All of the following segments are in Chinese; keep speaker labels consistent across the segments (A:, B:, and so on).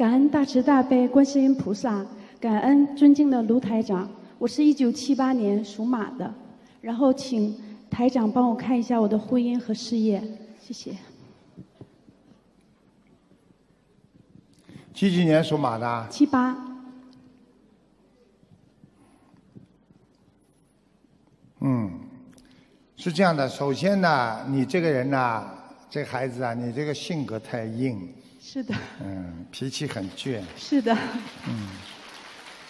A: 感恩大慈大悲观世音菩萨，感恩尊敬的卢台长。我是一九七八年属马的，然后请台长帮我看一下我的婚姻和事业，谢谢。
B: 七几年属马的？七八。嗯，是这样的。首先呢，你这个人呐，这孩子啊，你这个性格太硬。是的，嗯，脾气很倔。是的，嗯。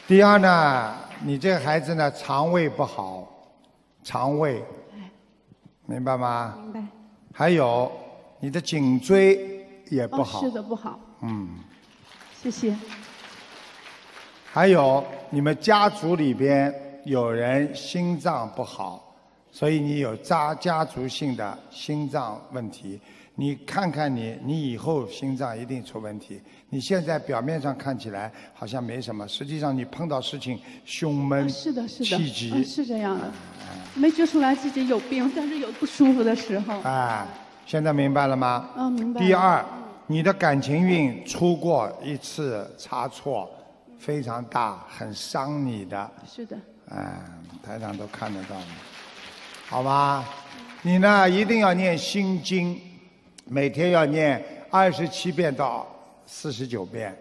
B: 第二呢，你这个孩子呢，肠胃不好，肠胃，明白吗？明白。还有，你的颈椎也不好。哦，是的，不好。嗯，谢谢。还有，你们家族里边有人心脏不好，所以你有家家族性的心脏问题。你看看你，你以后心脏一定出问题。你现在表面上看起来好像没什么，实际上你碰到事情胸闷、气急，是
A: 这样的，没觉出来自己有病，但是有不舒服的
C: 时候。
B: 哎，现在明白了吗？嗯，明白。第二，你的感情运出过一次差错，非常大，很伤你的。是的。嗯，台上都看得到，好吧？你呢，一定要念心经。每天要念二十七遍到四十九遍，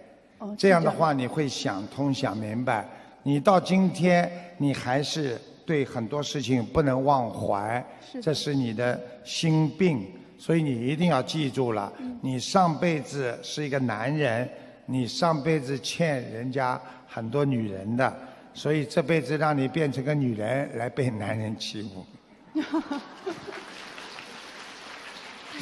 B: 这样的话你会想通、想明白。你到今天，你还是对很多事情不能忘怀，这是你的心病。所以你一定要记住了，你上辈子是一个男人，你上辈子欠人家很多女人的，所以这辈子让你变成个女人来被男人欺负。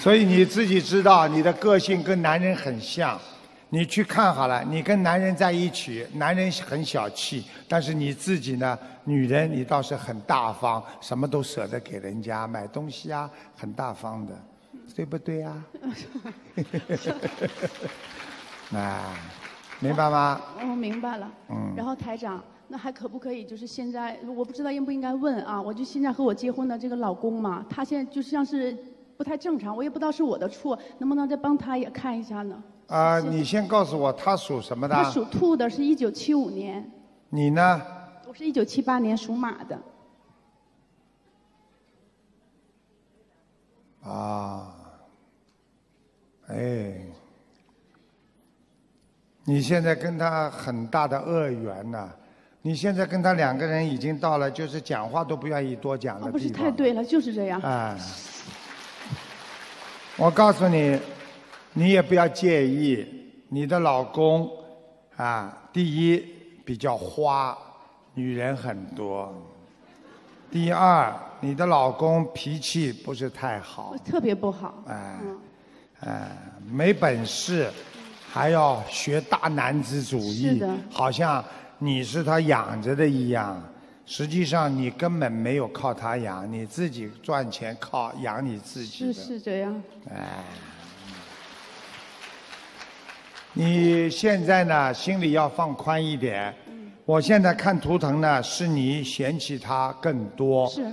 B: 所以你自己知道你的个性跟男人很像，你去看好了，你跟男人在一起，男人很小气，但是你自己呢，女人你倒是很大方，什么都舍得给人家买东西啊，很大方的，对不对啊？啊，明白吗？
A: 哦，明白了。嗯。然后台长，那还可不可以？就是现在，我不知道应不应该问啊？我就现在和我结婚的这个老公嘛，他现在就像是。不太正常，我也不知道是我的错，能不能再帮他也看一下呢？
B: 啊，你先告诉我他属什么的？他属
A: 兔的，是一九七五年。你呢？我是一九七八年属马的。
B: 啊，哎，你现在跟他很大的恶缘呐！你现在跟他两个人已经到了，就是讲话都不愿意多讲了、不是太
A: 对了，就是这样。
B: 啊。我告诉你，你也不要介意你的老公啊。第一，比较花，女人很多；第二，你的老公脾气不是太好，
A: 特别不好。哎，
B: 哎，没本事，还要学大男子主义，好像你是他养着的一样。实际上，你根本没有靠他养，你自己赚钱，靠养你自己。是是这样。哎，你现在呢，心里要放宽一点。我现在看图腾呢，是你嫌弃他更多。是。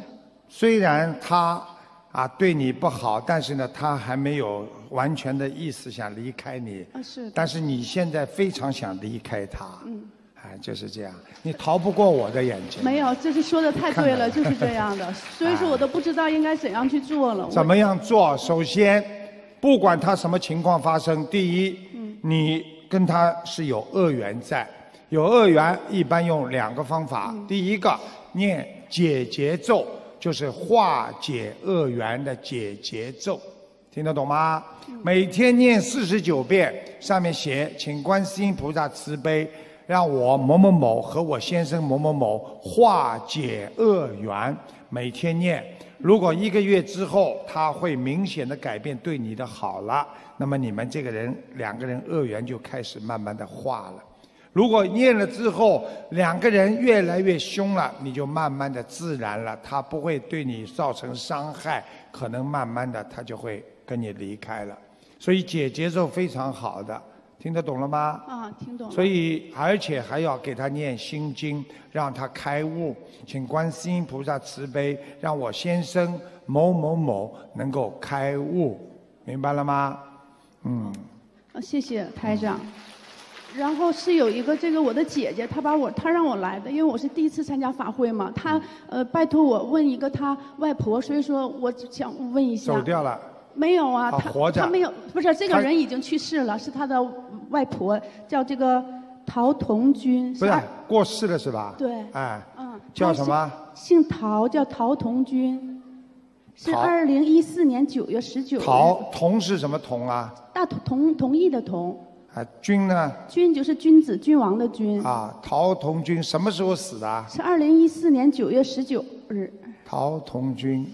B: 虽然他啊对你不好，但是呢，他还没有完全的意思想离开你。啊，是。但是你现在非常想离开他。嗯。哎，就是这样，你逃不过我的眼睛。没
A: 有，这是说的太对了，就是这样的，所以说我都不知道应该怎样去做了。怎么
B: 样做？首先，不管他什么情况发生，第一，你跟他是有恶缘在，有恶缘一般用两个方法。第一个，念解结咒，就是化解恶缘的解结咒，听得懂吗？每天念四十九遍，上面写请观世音菩萨慈悲。让我某某某和我先生某某某化解恶缘，每天念。如果一个月之后他会明显的改变对你的好了，那么你们这个人两个人恶缘就开始慢慢的化了。如果念了之后两个人越来越凶了，你就慢慢的自然了，他不会对你造成伤害，可能慢慢的他就会跟你离开了。所以解节是非常好的。听得懂了吗？
A: 啊，听懂。所
B: 以，而且还要给他念心经，让他开悟。请观世音菩萨慈悲，让我先生某某某能够开悟，明白了吗？嗯。
A: 啊，谢谢台长。然后是有一个这个我的姐姐，她把我，她让我来的，因为我是第一次参加法会嘛。她呃，拜托我问一个她外婆，所以说我想问一下。走掉了。没有啊，他他没有，不是这个人已经去世了，是他的外婆叫这个陶同军。不是
B: 过世了是吧？对。哎。嗯。叫什么？
A: 姓陶叫陶同军，是二零一四年九月十九。陶
B: 同是什么同啊？
A: 大同同同意的同。
B: 啊，君呢？
A: 君就是君子君王的君。
B: 啊，陶同军什么时候死的？是二
A: 零一四年九月十九日。
B: 陶同军。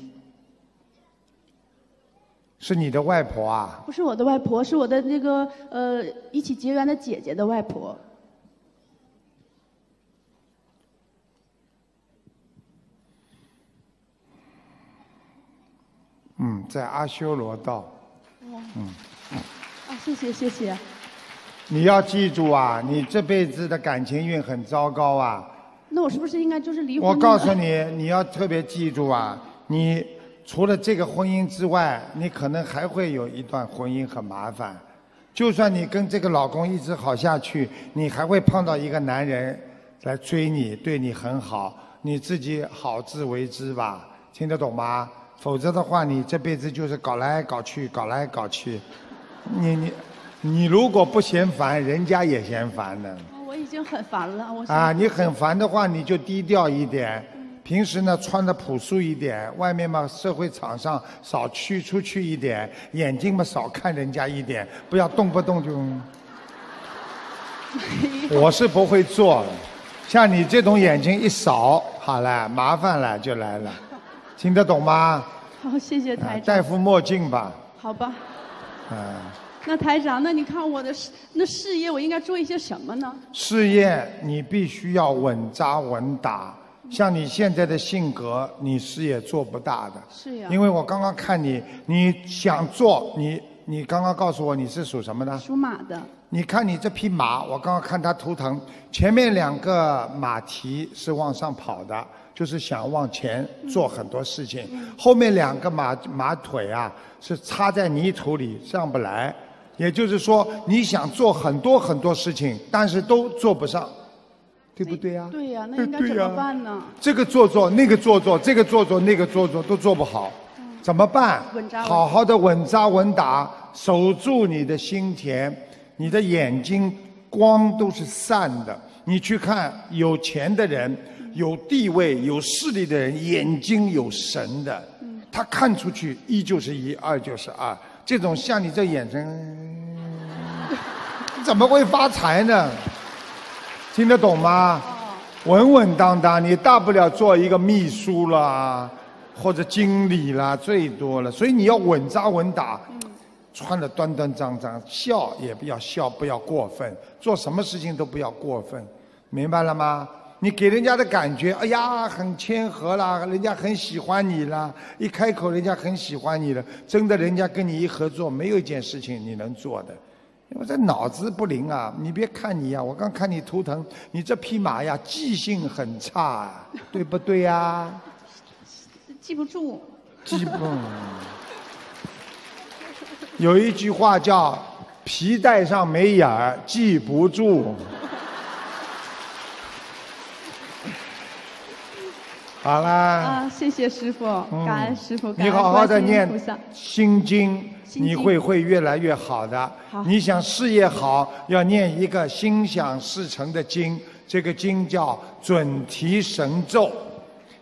B: 是你的外婆啊？
A: 不是我的外婆，是我的那个呃，一起结缘的姐姐的外婆。
B: 嗯，在阿修罗道。嗯。
A: 啊，谢谢谢谢。
B: 你要记住啊，你这辈子的感情运很糟糕啊。
A: 那我是不是应该就是离婚？我告诉你，
B: 你要特别记住啊，你。除了这个婚姻之外，你可能还会有一段婚姻很麻烦。就算你跟这个老公一直好下去，你还会碰到一个男人来追你，对你很好。你自己好自为之吧，听得懂吗？否则的话，你这辈子就是搞来搞去，搞来搞去。你你你如果不嫌烦，人家也嫌烦呢。
A: 我已经很烦了，我啊，你
B: 很烦的话，你就低调一点。平时呢，穿的朴素一点，外面嘛，社会场上少去出去一点，眼睛嘛少看人家一点，不要动不动就。我是不会做，像你这种眼睛一扫，好了，麻烦了就来了，听得懂吗？好，谢谢台长。戴副墨镜吧。好吧。嗯。
A: 那台长，那你看我的事，那事业我应该做一些什么呢？
B: 事业你必须要稳扎稳打。像你现在的性格，你事业做不大的。是呀。因为我刚刚看你，你想做你，你刚刚告诉我你是属什么的？属马的。你看你这匹马，我刚刚看它图腾，前面两个马蹄是往上跑的，就是想往前做很多事情；后面两个马马腿啊是插在泥土里上不来，也就是说你想做很多很多事情，但是都做不上。对不对呀，
A: 对呀，那应该怎么办
B: 呢？这个做做，那个做做，这个做做，那个做做，都做不好，怎么办？好好的稳扎稳打，守住你的心田，你的眼睛光都是散的。你去看有钱的人，有地位、有势力的人，眼睛有神的，他看出去一就是一，二就是二。这种像你这眼神，怎么会发财呢？听得懂吗？稳稳当当，你大不了做一个秘书啦，或者经理啦，最多了。所以你要稳扎稳打，穿的端端正正，笑也不要笑，不要过分，做什么事情都不要过分，明白了吗？你给人家的感觉，哎呀，很谦和啦，人家很喜欢你啦，一开口人家很喜欢你了，真的，人家跟你一合作，没有一件事情你能做的。我这脑子不灵啊！你别看你呀，我刚看你图腾，你这匹马呀，记性很差，对不对呀？
A: 记不住。
B: 记不住。有一句话叫“皮带上没眼儿，记不住”。好啦！啊，
A: 谢谢师傅，感恩师傅，你好好的念《
B: 心经》，你会会越来越好的。你想事业好，要念一个心想事成的经，这个经叫《准提神咒》，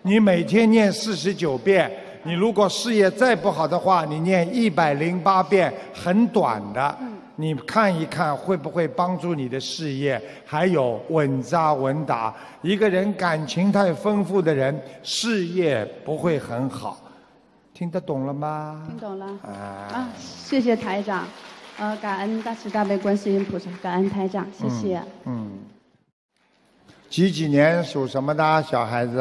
B: 你每天念四十九遍。你如果事业再不好的话，你念一百零八遍，很短的。你看一看，会不会帮助你的事业？还有稳扎稳打。一个人感情太丰富的人，事业不会很好。听得懂了吗？听
A: 懂了。啊，谢谢台长，呃，感恩大慈大悲观世音菩萨，感恩台长，谢谢。
B: 嗯。几几年属什么的小孩子？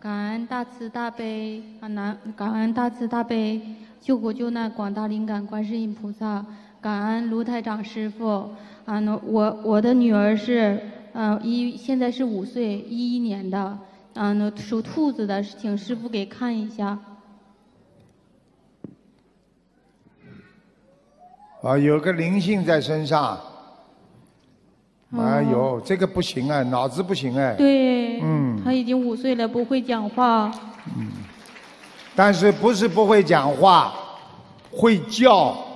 D: 感恩大慈大悲啊，南感恩大慈大悲，救苦救难广大灵感观世音菩萨。感恩卢台长师傅啊！那我我的女儿是嗯一现在是五岁一一年的啊那属兔子的，请师傅给看一下。
B: 啊，有个灵性在身上。哎呦，这个不行啊，脑子不行哎。
D: 对。嗯。他已经五岁了，不会讲话。嗯。
B: 但是不是不会讲话，会叫。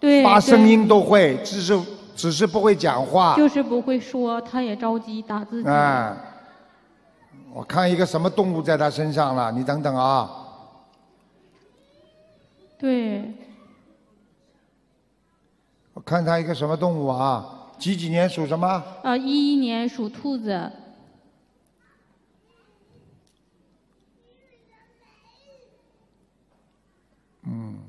D: 对，发声音都
B: 会，只是只是不会讲话，就是
D: 不会说，他也着急打字。哎，
B: 我看一个什么动物在他身上了，你等等啊。对。我看他一个什么动物啊？几几年属什么？
D: 啊，一一年属兔子。嗯。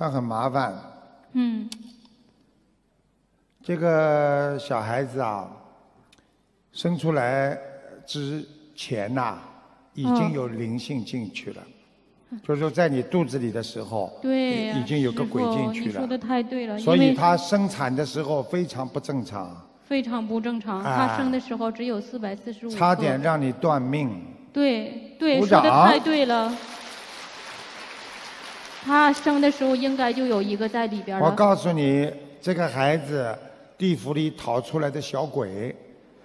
B: 他很麻烦。嗯。这个小孩子啊，生出来之前呐，已经有灵性进去了，所以说在你肚子里的时候，对、已经有个鬼进去了。说的
D: 太对了，所以他
B: 生产的时候非常不正常。
D: 非常不正常，他生的时候只有四百四十五差点
B: 让你断命。
D: 对对，说的太对了。他生的时候应该就有一个在里边。我告
B: 诉你，这个孩子，地府里逃出来的小鬼，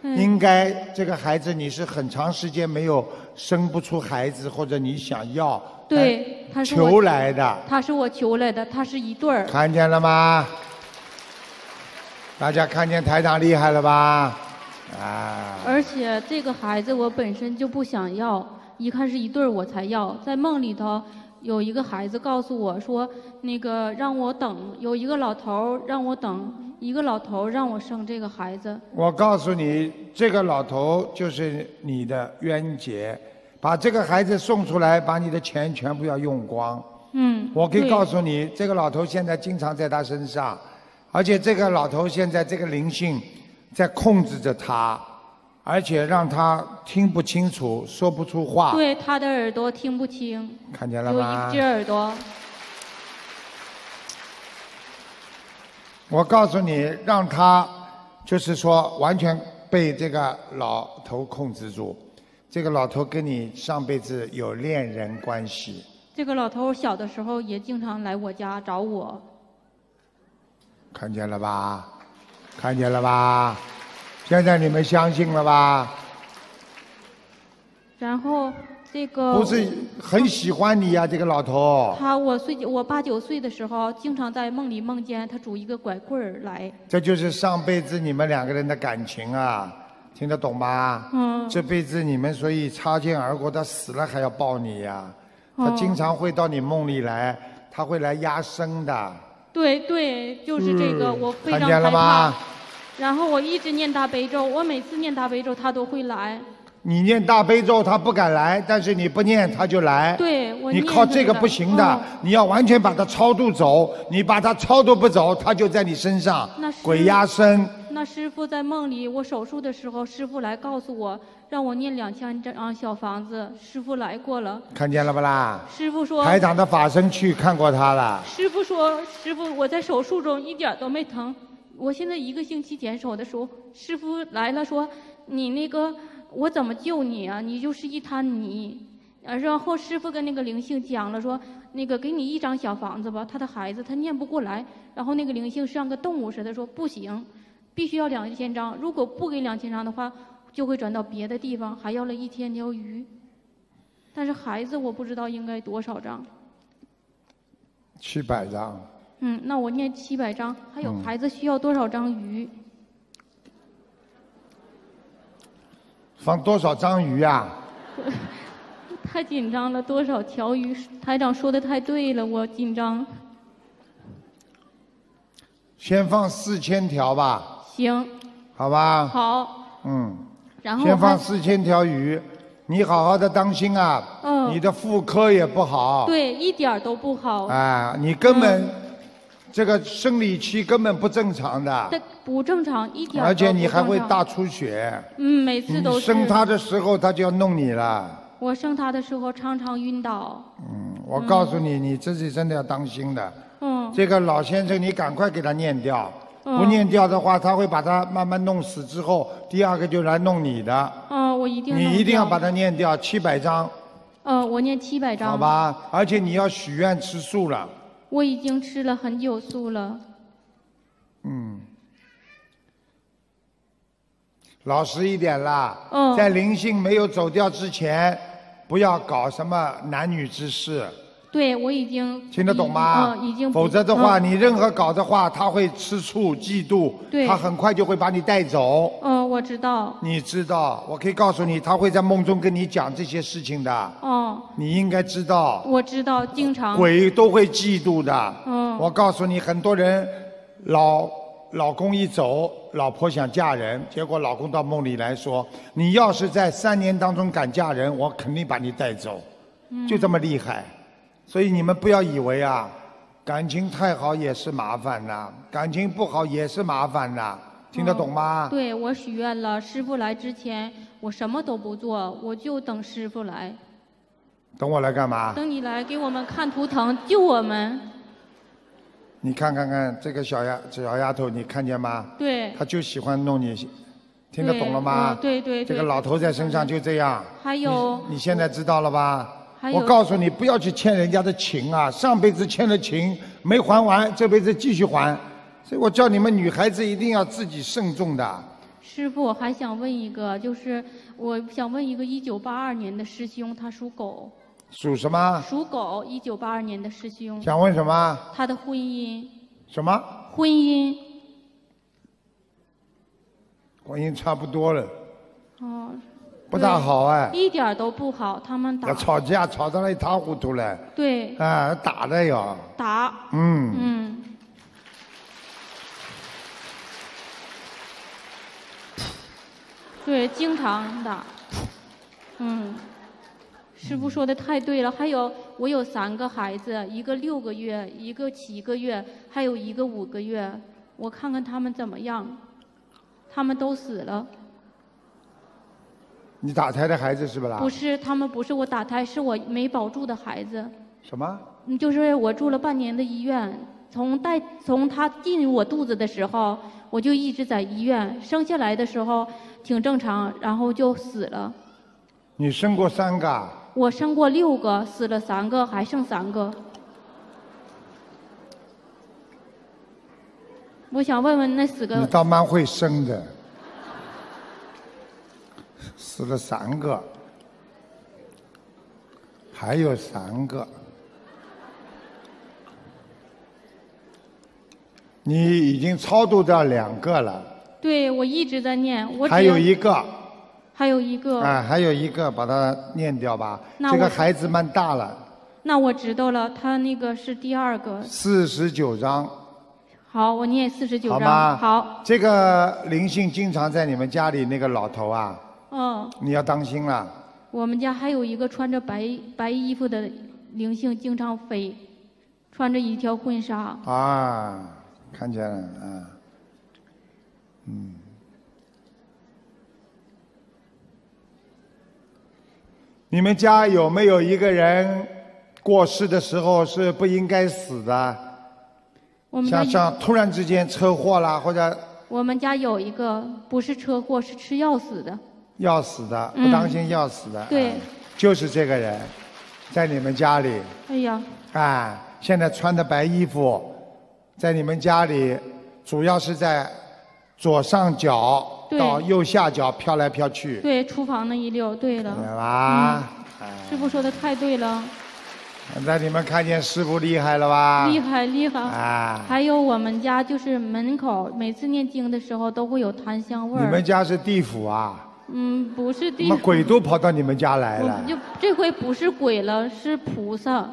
D: 应该
B: 这个孩子你是很长时间没有生不出孩子，或者你想要。
D: 对，他是求来的。他是我求来的，他是一对儿。
B: 看见了吗？大家看见台长厉害了吧？啊。而
D: 且这个孩子我本身就不想要，一看是一对儿我才要。在梦里头。有一个孩子告诉我说：“那个让我等，有一个老头让我等，一个老头让我生这个孩子。”
B: 我告诉你，这个老头就是你的冤结，把这个孩子送出来，把你的钱全部要用光。
C: 嗯，我可以告
B: 诉你，这个老头现在经常在他身上，而且这个老头现在这个灵性，在控制着他。而且让他听不清楚，说不出话。对，
D: 他的耳朵听不清。
B: 看见了吗？有一只耳朵。我告诉你，让他就是说完全被这个老头控制住。这个老头跟你上辈子有恋人关系。
D: 这个老头小的时候也经常来我家找我。
B: 看见了吧？看见了吧？现在你们相信了吧？
D: 然后这个不是
B: 很喜欢你呀，这个老头。
D: 他我岁我八九岁的时候，经常在梦里梦见他拄一个拐棍儿来。
B: 这就是上辈子你们两个人的感情啊，听得懂吗？嗯。这辈子你们所以擦肩而过，他死了还要抱你呀，他经常会到你梦里来，他会来压生的。
D: 对对，就是这个，我非常害怕。看见了吗？然后我一直念大悲咒，我每次念大悲咒，他都会来。
B: 你念大悲咒，他不敢来；但是你不念，他就来。对，我你靠这个不行的，你要完全把它超度走。你把它超度不走，他就在你身上，鬼压身。
C: 那师傅
D: 在梦里，我手术的时候，师傅来告诉我，让我念两千张小房子。师傅来过了，
B: 看见了不啦？
D: 师傅说，台长的
B: 法身去看过他了。师
D: 傅说，师傅，我在手术中一点都没疼。我现在一个星期减手的时候，师傅来了说：“你那个我怎么救你啊？你就是一滩泥。”然后师傅跟那个灵性讲了说：“那个给你一张小房子吧。”他的孩子他念不过来。然后那个灵性像个动物似的说：“不行，必须要两千张。如果不给两千张的话，就会转到别的地方。还要了一千条鱼，但是孩子我不知道应该多少张，
B: 七百张。”
D: 嗯，那我念七百张，还有孩子需要多少张鱼？
B: 放多少张鱼啊？
D: 太紧张了，多少条鱼？台长说的太对了，我紧张。
B: 先放四千条吧。行。好吧。好。嗯。
D: 然后。先放四
B: 千条鱼，你好好的当心啊。嗯。你的妇科也不好。对，
D: 一点都不好。
B: 啊，你根本。这个生理期根本不正常的，
D: 不正常，一点。而且你还会大
B: 出血。
D: 嗯，每次都是。生他的
B: 时候，他就要弄你了。
D: 我生他的时候常常晕倒。
B: 嗯，我告诉你，你自己真的要当心的。嗯，这个老先生，你赶快给他念掉，不念掉的话，他会把他慢慢弄死之后，第二个就来弄你的。
D: 嗯，我一定。你一定要
B: 把它念掉，七百张。
D: 嗯，我念七百张。好吧，
B: 而且你要许愿吃素了。
D: 我已经吃了很久素了。
B: 嗯，老实一点啦。嗯，在灵性没有走掉之前，不要搞什么男女之事。
D: 对我已经听得懂吗？嗯，已经。否则的话，你任
B: 何搞的话，他会吃醋、嫉妒，他很快就会把你带走。
D: 嗯，我知道。
B: 你知道，我可以告诉你，他会在梦中跟你讲这些事情的。哦。你应该知道。
D: 我知道，经常。鬼
B: 都会嫉妒的。嗯。我告诉你，很多人老老公一走，老婆想嫁人，结果老公到梦里来说：“你要是在三年当中敢嫁人，我肯定把你带走。”
C: 嗯。就这么厉
B: 害。所以你们不要以为啊，感情太好也是麻烦呐，感情不好也是麻烦呐，听得懂吗？
D: 对我许愿了，师傅来之前我什么都不做，我就等师傅来。
B: 等我来干嘛？等
D: 你来给我们看图腾，救我们。
B: 你看看看，这个小丫小丫头，你看见吗？对。她就喜欢弄你，听得懂了吗？对对对。这个老头在身上就这样。还有。你现在知道了吧？我告诉你，不要去欠人家的情啊！上辈子欠了情没还完，这辈子继续还，所以我叫你们女孩子一定要自己慎重的。
D: 师傅，我还想问一个，就是我想问一个一九八二年的师兄，他属狗，
B: 属什么？
D: 属狗。一九八二年的师兄想问什么？他的婚姻？什么？婚姻？
B: 婚姻差不多了。哦。不大好哎，
D: 一点都不好。他们打，
B: 吵架，吵得了一塌糊涂了。对，啊，打的呀。打。嗯
D: 嗯。对，经常打。嗯，师傅说的太对了。还有，我有三个孩子，一个六个月，一个七个月，还有一个五个月。我看看他们怎么样，他们都死了。
B: 你打胎的孩子是不啦？不
D: 是，他们不是我打胎，是我没保住的孩子。什么？你就是我住了半年的医院，从带从他进我肚子的时候，我就一直在医院。生下来的时候挺正常，然后就死了。
B: 你生过三个？
D: 我生过六个，死了三个，还剩三个。我想问问那四个。你倒蛮会
B: 生的。死了三个，还有三个。你已经超度掉两个了。
D: 对，我一直在念。我还有一个。还有一个。啊，
B: 还有一个，把它念掉吧。这个孩子蛮大了。
D: 那我知道了，他那个是第二个。
B: 四十九章。
D: 好，我念四十九章。好吗？好。
B: 这个灵性经常在你们家里那个老头啊。哦，你要当心了。
D: 我们家还有一个穿着白白衣服的灵性，经常飞，穿着一条婚
E: 纱
B: 啊，看见了啊，嗯。你们家有没有一个人过世的时候是不应该死的？
D: 我们像像
B: 突然之间车祸啦，或者
D: 我们家有一个不是车祸，是吃药死的。
B: 要死的，不当心要死的，对，就是这个人，在你们家里，哎呀，啊，现在穿的白衣服，在你们家里，主要是在左上角到右下角飘来飘去，
D: 对，厨房那一溜，对了，
B: 明
D: 师傅说的太对了，
B: 现在你们看见师傅厉害了吧？厉
D: 害，厉害啊！还有我们家就是门口，每次念经的时候都会有檀香味儿。你们家
B: 是地府啊？
D: 嗯，不是地。什鬼
B: 都跑到你们家来了？就
D: 这回不是鬼了，是菩萨，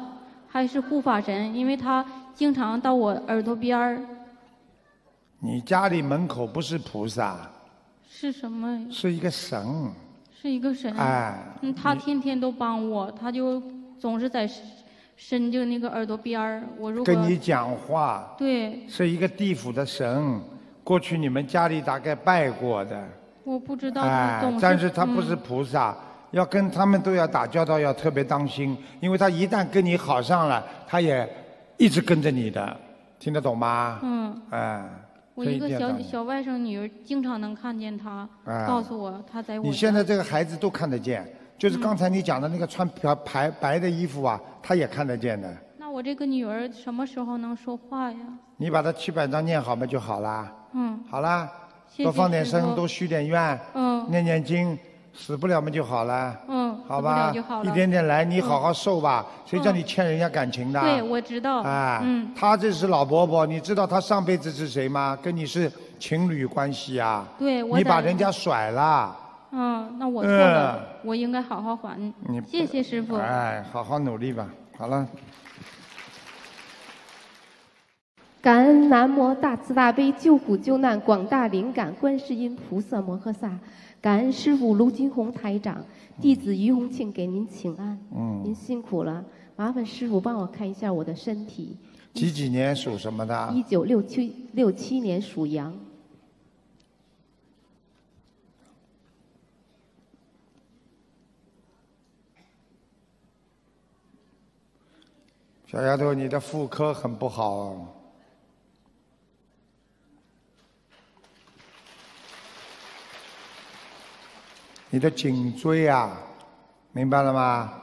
D: 还是护法神？因为他经常到我耳朵边儿。
B: 你家里门口不是菩萨，
D: 是什么？是
B: 一个神，
D: 是一个神。哎，他天天都帮我，他就总是在伸就那个耳朵边儿。我如果跟你
B: 讲话，对，是一个地府的神，过去你们家里大概拜过的。
D: 我不知道，但是他不是
B: 菩萨，要跟他们都要打交道，要特别当心，因为他一旦跟你好上了，他也一直跟着你的，听得懂吗？嗯，哎，我一个小小
D: 外甥女儿经常能看见他，告诉我他在。你现
B: 在这个孩子都看得见，就是刚才你讲的那个穿漂白白的衣服啊，他也看得见的。
D: 那我这个女儿什么时候能说话呀？
B: 你把他七百章念好嘛，就好啦。嗯，好啦。多放点生，多许点愿，念念经，死不了嘛就好了。
D: 嗯，好吧，一点
B: 点来，你好好受吧。谁叫你欠人家感情的？对，
D: 我知道。哎，嗯，
B: 他这是老伯伯，你知道他上辈子是谁吗？跟你是情侣关系啊？
D: 对，你把人家
B: 甩了。
D: 嗯，那我错了，我应该好好还
B: 你。谢谢师傅。哎，好好努力吧。好了。
E: 感恩南无大慈大悲救苦救难广大灵感观世音菩萨摩诃萨，感恩师傅卢金红台长，弟子于洪庆给您请安。嗯，您辛苦了，麻烦师傅帮我看一下我的身体。
B: 几几年属什么的？一九六七
E: 六七年属羊。
B: 小丫头，你的妇科很不好。你的颈椎啊，明白了吗？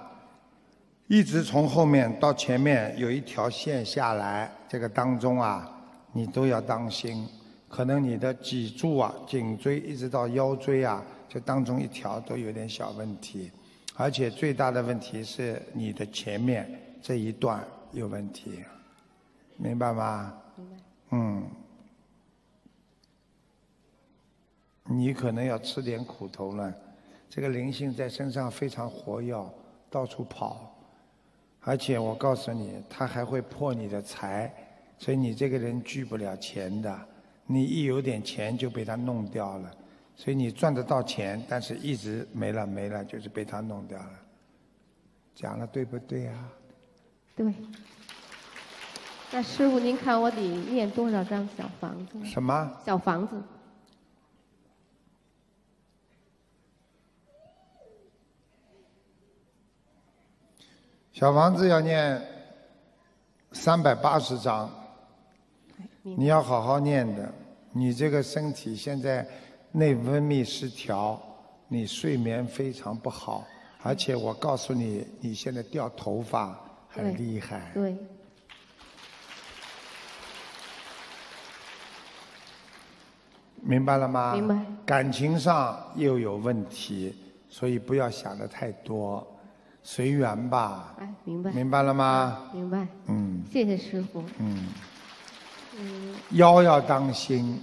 B: 一直从后面到前面有一条线下来，这个当中啊，你都要当心。可能你的脊柱啊、颈椎一直到腰椎啊，这当中一条都有点小问题，而且最大的问题是你的前面这一段有问题，明白吗？嗯，你可能要吃点苦头了。这个灵性在身上非常活跃，到处跑，而且我告诉你，它还会破你的财，所以你这个人聚不了钱的，你一有点钱就被它弄掉了，所以你赚得到钱，但是一直没了没了，就是被它弄掉了。讲了对不对啊？
E: 对。那师傅，您看我得念多少张小房子？什么？小房子。
B: 小房子要念三百八十章，你要好好念的。你这个身体现在内分泌失调，你睡眠非常不好，而且我告诉你，你现在掉头发很厉害。对。明白了吗？明白。感情上又有问题，所以不要想的太多。随缘吧。哎，明白。明白了吗？
E: 明白。嗯。谢谢师傅。
B: 嗯。嗯。腰要当心，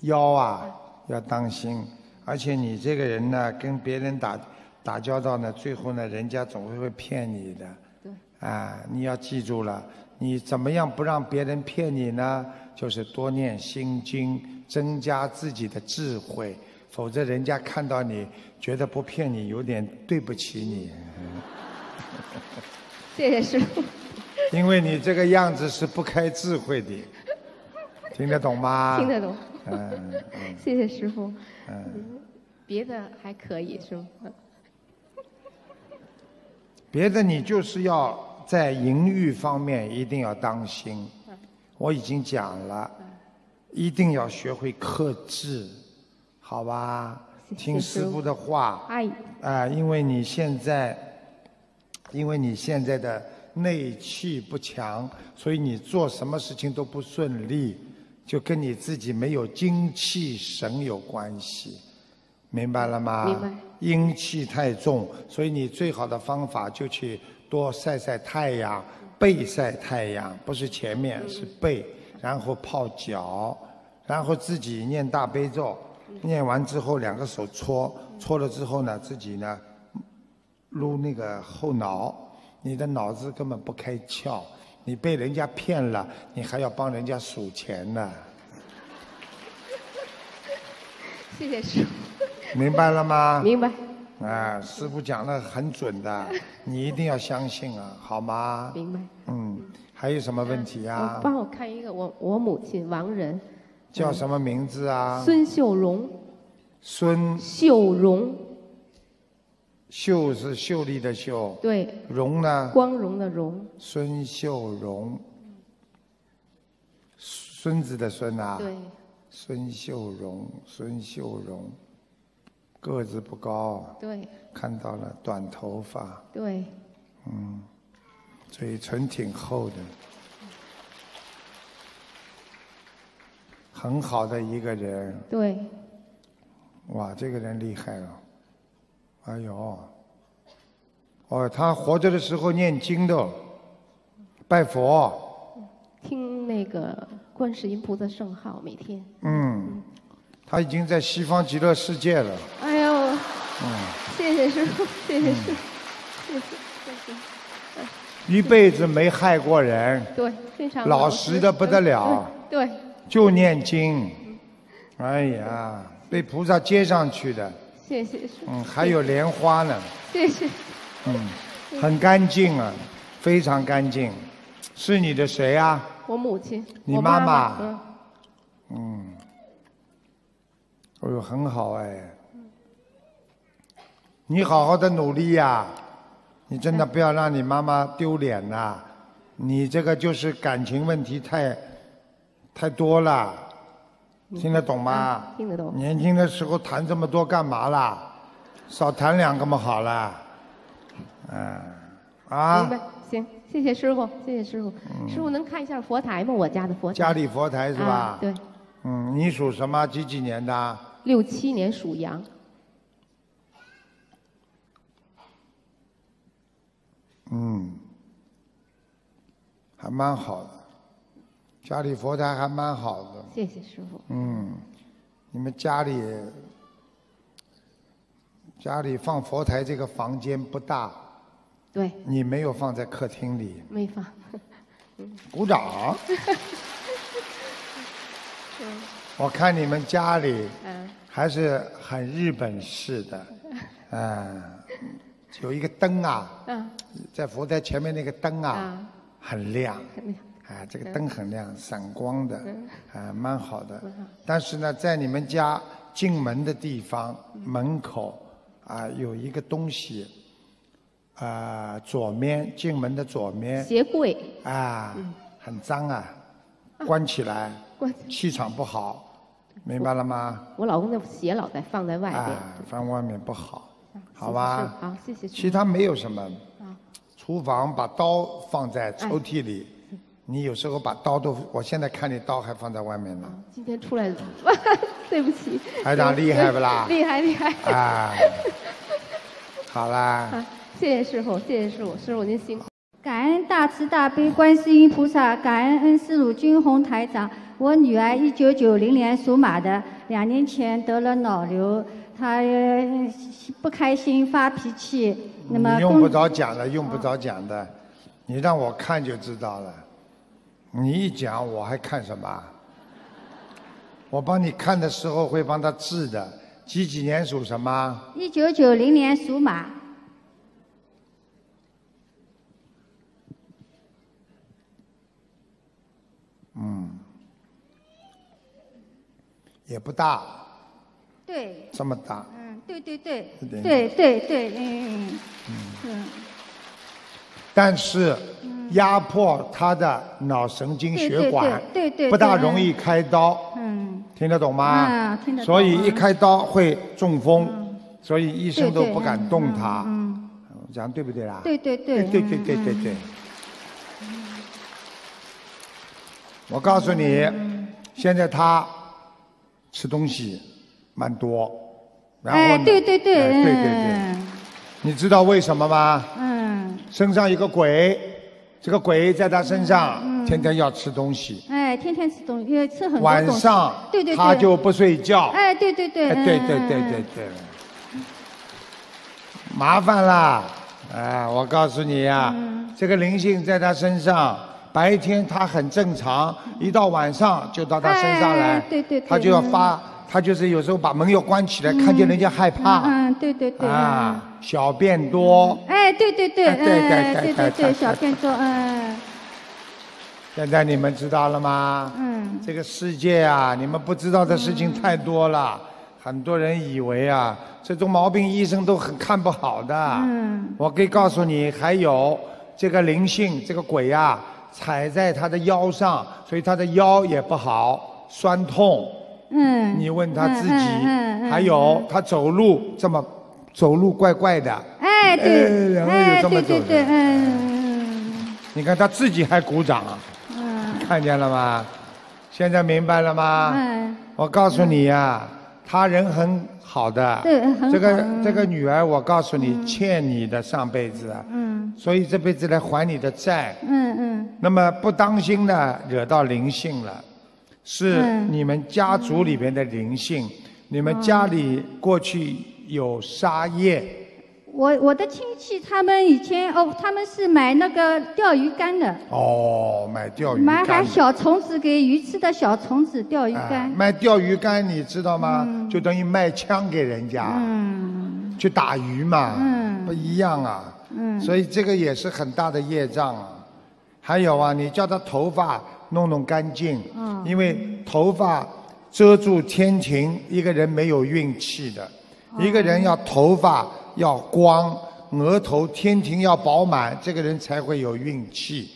B: 腰啊要当心。而且你这个人呢，跟别人打打交道呢，最后呢，人家总会会骗你的。对。啊，你要记住了，你怎么样不让别人骗你呢？就是多念心经，增加自己的智慧。否则，人家看到你觉得不骗你，有点对不起你。
E: 谢谢师傅。
B: 因为你这个样子是不开智慧的，听得懂吗？听得懂。嗯。
E: 谢谢师傅。嗯。别的还可以，师傅。
B: 别的你就是要在淫欲方面一定要当心，我已经讲了，一定要学会克制，好吧？听师傅的话。哎。啊，因为你现在。因为你现在的内气不强，所以你做什么事情都不顺利，就跟你自己没有精气神有关系，明白了吗？明白。阴气太重，所以你最好的方法就去多晒晒太阳，背晒太阳，不是前面是背，然后泡脚，然后自己念大悲咒，念完之后两个手搓，搓了之后呢，自己呢。撸那个后脑，你的脑子根本不开窍，你被人家骗了，你还要帮人家数钱呢。谢谢师傅。明白了吗？明白。啊，师傅讲的很准的，你一定要相信啊，好吗？
E: 明白。嗯，
B: 还有什么问题啊？帮
E: 我看一个，我我母亲王仁，
B: 叫什么名字啊？孙
E: 秀荣。
B: 孙秀荣。秀是秀丽的秀，对，荣呢？光荣的荣。孙秀荣，孙子的孙啊。对。孙秀荣，孙秀荣，个子不高。对。看到了，短头发。对。嗯，嘴唇挺厚的，很好的一个人。对。哇，这个人厉害了。哎呦，哦，他活着的时候念经的，拜佛，
E: 听那个观世音菩萨圣号，每天。嗯，
B: 他已经在西方极乐世界了。
E: 哎呦，嗯，谢谢师傅，谢谢师傅。谢谢谢
B: 谢。一辈子没害过人。
E: 对，非常。老实的不得了。对。
B: 就念经，哎呀，被菩萨接上去的。
E: 谢谢。嗯，
B: 还有莲花呢。谢谢。嗯，很干净啊，非常干净。是你的谁啊？我母亲。你妈妈。嗯。嗯。哎呦，很好哎。你好好的努力呀，你真的不要让你妈妈丢脸呐。你这个就是感情问题太，太多了。听得懂吗？听得懂。年轻的时候谈这么多干嘛啦？少谈两个么好啦。嗯，啊。明白，
E: 行，谢谢师傅，谢谢师傅。师傅能看一下佛台吗？我家
B: 的佛台。家里佛台是吧？对。嗯，你属什么？几几年的？
E: 六七年属羊。
B: 嗯，还蛮好的。家里佛台还蛮好的。
E: 谢谢师傅。嗯，
B: 你们家里家里放佛台这个房间不大。对。你没有放在客厅里。没放。鼓掌。我看你们家里还是很日本式的，嗯，有一个灯啊，在佛台前面那个灯啊很亮。很亮。啊，这个灯很亮，闪光的，啊，蛮好的。但是呢，在你们家进门的地方门口，啊，有一个东西，啊，左面进门的左面鞋柜啊，很脏啊，关起来，气场不好，明白了吗？
E: 我老公的鞋老在放在外面，
B: 放外面不好，
E: 好吧？好，谢谢。其他没有什么。啊，
B: 厨房把刀放在抽屉里。你有时候把刀都，我现在看你刀还放在外面呢。
E: 今天出来怎 对不起。台长厉害不啦？厉 害厉害。
B: 啊。好啦。好，
E: 谢谢师傅，谢谢师傅，师傅您辛苦。
F: 感恩大慈大悲观世音菩萨，感恩恩师鲁军红台长。我女儿一九九零年属马的，两年前得了脑瘤，她不开心发脾气，那么用不着讲
B: 了，用不着讲的，你让我看就知道了。你一讲，我还看什么？我帮你看的时候会帮他治的。几几年属什么？
F: 一九九零年属马。
B: 嗯，也不大。对。这么大？嗯，
F: 对对对，对对对，嗯嗯。
B: 但是。压迫他的脑神经血管，对对对对对，不大容易开刀，嗯，听得懂吗？啊，
F: 听得懂。所以一开
B: 刀会中风，所以医生都不敢动他。嗯，讲对不对啦？对对对对对对对对。我告诉你，现在他吃东西蛮多，然后
F: 对对对对对对，
B: 你知道为什么吗？
F: 嗯，
B: 身上有个鬼。这个鬼在他身上，天天要吃东西。
F: 哎，天天吃东，因为吃很多晚上，对对他就不
B: 睡觉。哎，
F: 对对对，对对对对
B: 对，麻烦啦！哎，我告诉你呀，这个灵性在他身上，白天他很正常，一到晚上就到他身上来，对对，他就要发。他就是有时候把门要关起来，看见人家害怕。
F: 嗯，对对对。啊，
B: 小便多。
F: 哎，对对对，对对对对对，小便多。嗯。
B: 现在你们知道了吗？嗯。这个世界啊，你们不知道的事情太多了。很多人以为啊，这种毛病医生都很看不好的。嗯。我可以告诉你，还有这个灵性，这个鬼呀，踩在他的腰上，所以他的腰也不好，酸痛。嗯，你问他自己，还有他走路这么走路怪怪的，
F: 哎，对，然后有这么走的，嗯
B: 你看他自己还鼓掌，嗯，看见了吗？现在明白了吗？嗯，我告诉你呀，他人很好的，对，这个这个女儿，我告诉你，欠你的上辈子，嗯，所以这辈子来还你的债，
C: 嗯嗯。
B: 那么不当心呢，惹到灵性了。是你们家族里面的灵性，你们家里过去有杀业。
F: 我我的亲戚他们以前哦，他们是买那个钓鱼竿的。
B: 哦，买钓鱼竿。买还小虫
F: 子给鱼吃的小虫子钓鱼竿。
B: 卖钓鱼竿，你知道吗？就等于卖枪给人家，嗯。去打鱼嘛，嗯。不一样啊。嗯。所以这个也是很大的业障。啊。还有啊，你叫他头发。弄弄干净，因为头发遮住天庭，一个人没有运气的。一个人要头发要光，额头天庭要饱满，这个人才会有运气。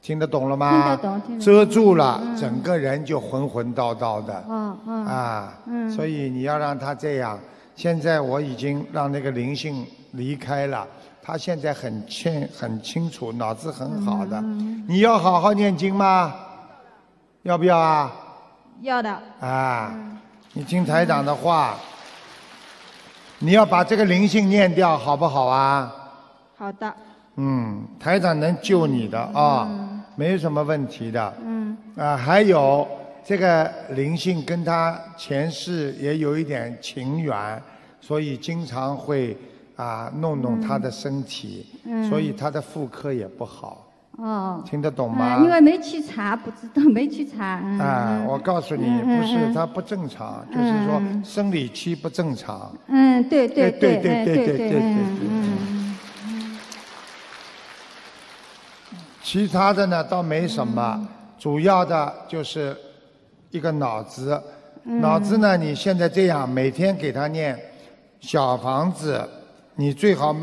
B: 听得懂了吗？听得懂。遮住了，整个人就浑浑叨叨的。嗯嗯。啊。嗯。所以你要让他这样。现在我已经让那个灵性离开了。他现在很清很清楚，脑子很好的。你要好好念经吗？要不要啊？要的。啊，你听台长的话，你要把这个灵性念掉，好不好啊？好的。嗯，台长能救你的啊，没什么问题的。嗯。啊，还有这个灵性跟他前世也有一点情缘，所以经常会。啊，弄弄他的身体，所以他的妇科也不好。哦，听得懂吗？因为
F: 没去查，不知道 没去查。
B: 啊，我告诉你，不是他不正常，就是说生理期不正常。
F: 嗯，对对对对对对对对。对。
B: 其他的呢，倒没什么，主要的就是一个脑子，
C: 脑子呢，
B: 你现在这样每天给他念小房子。你最好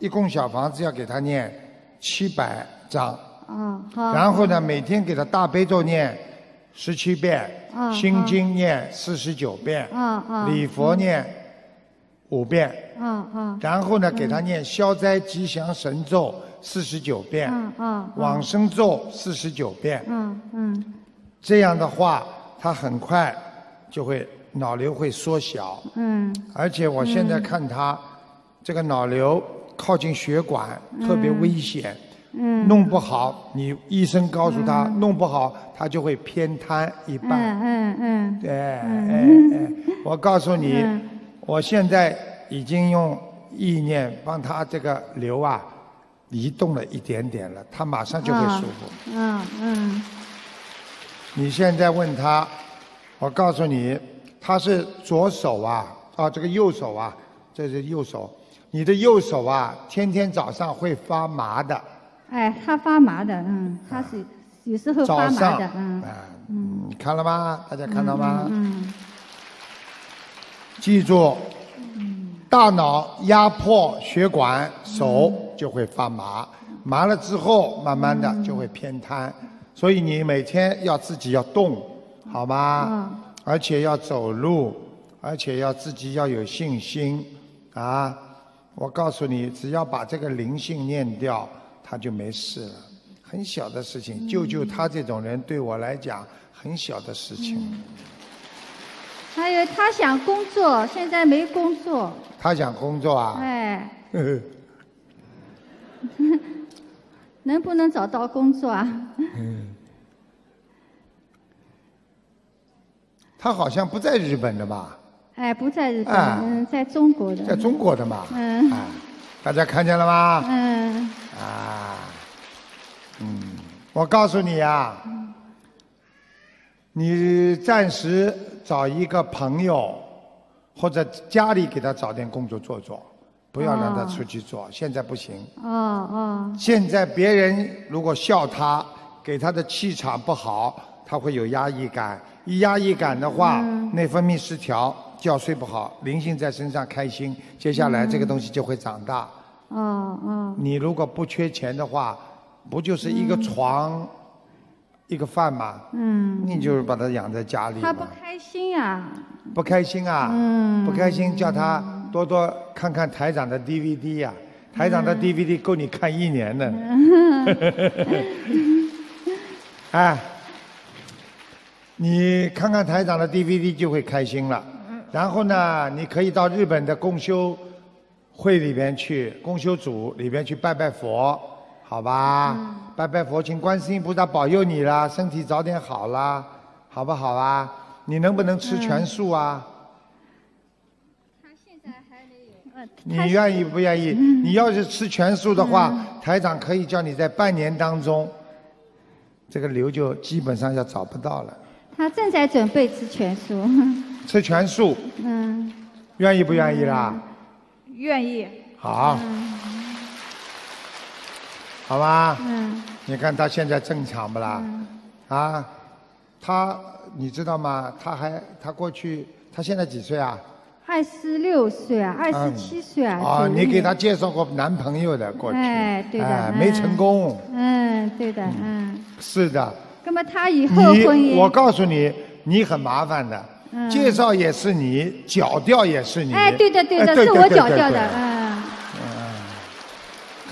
B: 一共小房子要给他念七百章，
F: 嗯，然后
B: 呢，每天给他大悲咒念十七遍，嗯心经念四十九遍，
F: 嗯嗯。礼佛念五遍，嗯嗯。然
B: 后呢，给他念消灾吉祥神咒四十九遍，嗯
F: 嗯。往
B: 生咒四十九遍，
F: 嗯嗯。
B: 这样的话，他很快就会脑瘤会缩小，嗯。而且我现在看他。这个脑瘤靠近血管，特别危险，嗯，弄不好，你医生告诉他弄不好，他就会偏瘫一半，
F: 嗯嗯嗯，
B: 对，哎哎，我告诉你，我现在已经用意念帮他这个瘤啊移动了一点点了，他马上就会舒服，
F: 嗯嗯。
B: 你现在问他，我告诉你，他是左手啊，啊这个右手啊，这是右手。你的右手啊，天天早上会发麻的。
F: 哎，他发麻的，嗯，他是有时候发麻的，嗯，
B: 嗯，看了吗？大家看到吗？嗯。记住，嗯，大脑压迫血管，手就会发麻，麻了之后，慢慢的就会偏瘫，所以你每天要自己要动，好吗？嗯。而且要走路，而且要自己要有信心，啊。我告诉你，只要把这个灵性念掉，他就没事了。很小的事情，救救他这种人对我来讲很小的事情。
F: 还有，他想工作，现在没工作。
B: 他想工作啊？哎。
F: 能不能找到工作啊？
B: 嗯。他好像不在日本的吧？
F: 哎，不在日中，在中国的，在中国的嘛。嗯，
B: 大家看见了吗？
F: 嗯。啊，
B: 嗯，我告诉你啊，你暂时找一个朋友或者家里给他找点工作做做，不要让他出去做。现在不行。
F: 哦哦。
B: 现在别人如果笑他，给他的气场不好，他会有压抑感。一压抑感的话，内分泌失调。觉睡不好，灵性在身上，开心。接下来这个东西就会长大。
F: 嗯嗯。
B: 你如果不缺钱的话，不就是一个床，一个饭吗？
F: 嗯。你就
B: 是把它养在家里。他不
F: 开心呀。
B: 不开心啊。嗯。不开心，叫他多多看看台长的 DVD 呀。台长的 DVD 够你看一年呢。嗯、哎，你看看台长的 DVD 就会开心了。然后呢，你可以到日本的共修会里边去，共修组里边去拜拜佛，好吧？拜拜佛，请观世音菩萨保佑你啦，身体早点好啦，好不好啊？你能不能吃全素啊？他现在还没有。你愿意不愿意？你要是吃全素的话，台长可以叫你在半年当中，这个瘤就基本上要找不到了。
F: 他正在准备吃全素。
B: 吃全素？嗯。愿意不愿意啦？愿意。好。好吧。嗯。你看他现在正常不啦？嗯。啊，他，你知道吗？他还，他过去，他现在几岁啊？
F: 二十六岁啊，二十七岁啊。哦，你给他
B: 介绍过男朋友的过去？哎，对的。哎，没成功。
F: 嗯，对的，嗯。是的。那么他以后婚姻，我告
B: 诉你，你很麻烦的，介绍也是你，脚掉也是你。哎，对的对的，是我脚掉的。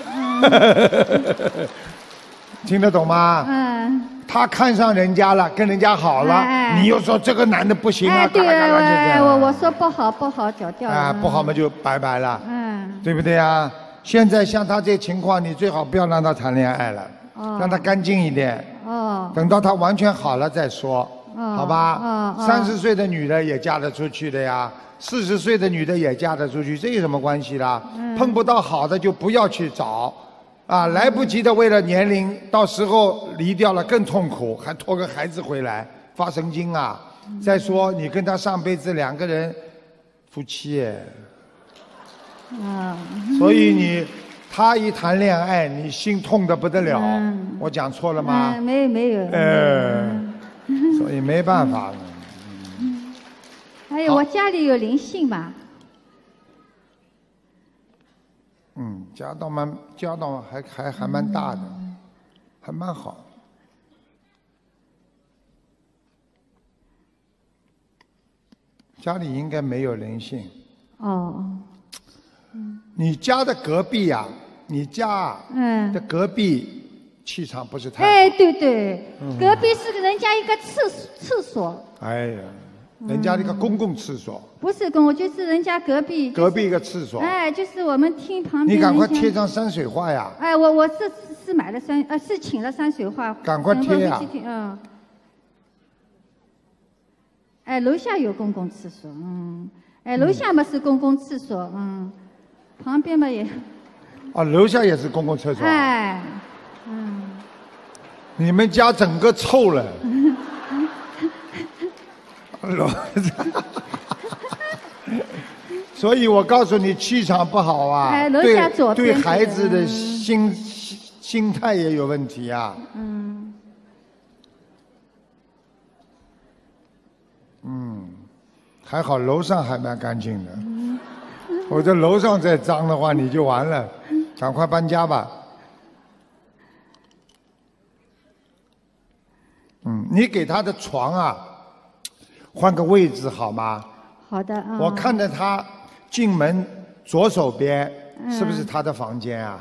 F: 嗯，
B: 听得懂吗？嗯，他看上人家了，跟人家好了，你又说这个男的不行，哎，对对对，
F: 我我说不好不好脚掉。啊，不
B: 好嘛就拜拜了，嗯，对不对啊？现在像他这情况，你最好不要让他谈恋爱了，让他干净一点。哦，等到他完全好了再说，
C: 好吧？三十
B: 岁的女的也嫁得出去的呀，四十岁的女的也嫁得出去，这有什么关系啦？碰不到好的就不要去找，啊，来不及的为了年龄，到时候离掉了更痛苦，还拖个孩子回来发神经啊！再说你跟他上辈子两个人夫妻，
F: 所以你。
B: 他一谈恋爱，你心痛的不得了。我讲错了吗？
F: 没有没有。
B: 呃，所以没办法。
F: 嗯。还有，我家里有灵性吗？
B: 嗯，家道蛮家道还还还蛮大的，还蛮好。家里应该没有灵性。哦。你家的隔壁呀，你家的隔壁气场不是太好。哎，
F: 对对，隔壁是人家一个厕厕所。
B: 哎呀，人家那个公共厕所。
F: 不是公，就是人家隔壁隔
B: 壁一个厕所。哎，
F: 就是我们厅旁边。你赶快贴张
B: 山水画呀！
F: 哎，我我是是买了山，呃，是请了山水画。赶快贴呀！嗯。哎，楼下有公共厕所，嗯。哎，楼下嘛是公共厕所，嗯。旁边嘛也，
B: 啊，楼下也是公共厕所。
F: 哎，嗯，
B: 你们家整个臭了，楼，所以我告诉你，气场不好啊，对，对孩子的
C: 心心
B: 心态也有问题啊。嗯，嗯，还好楼上还蛮干净的。我则楼上再脏的话，你就完了，赶快搬家吧。嗯，你给他的床啊，换个位置好吗？
F: 好的。我看
B: 着他进门左手边是不是他的房间啊？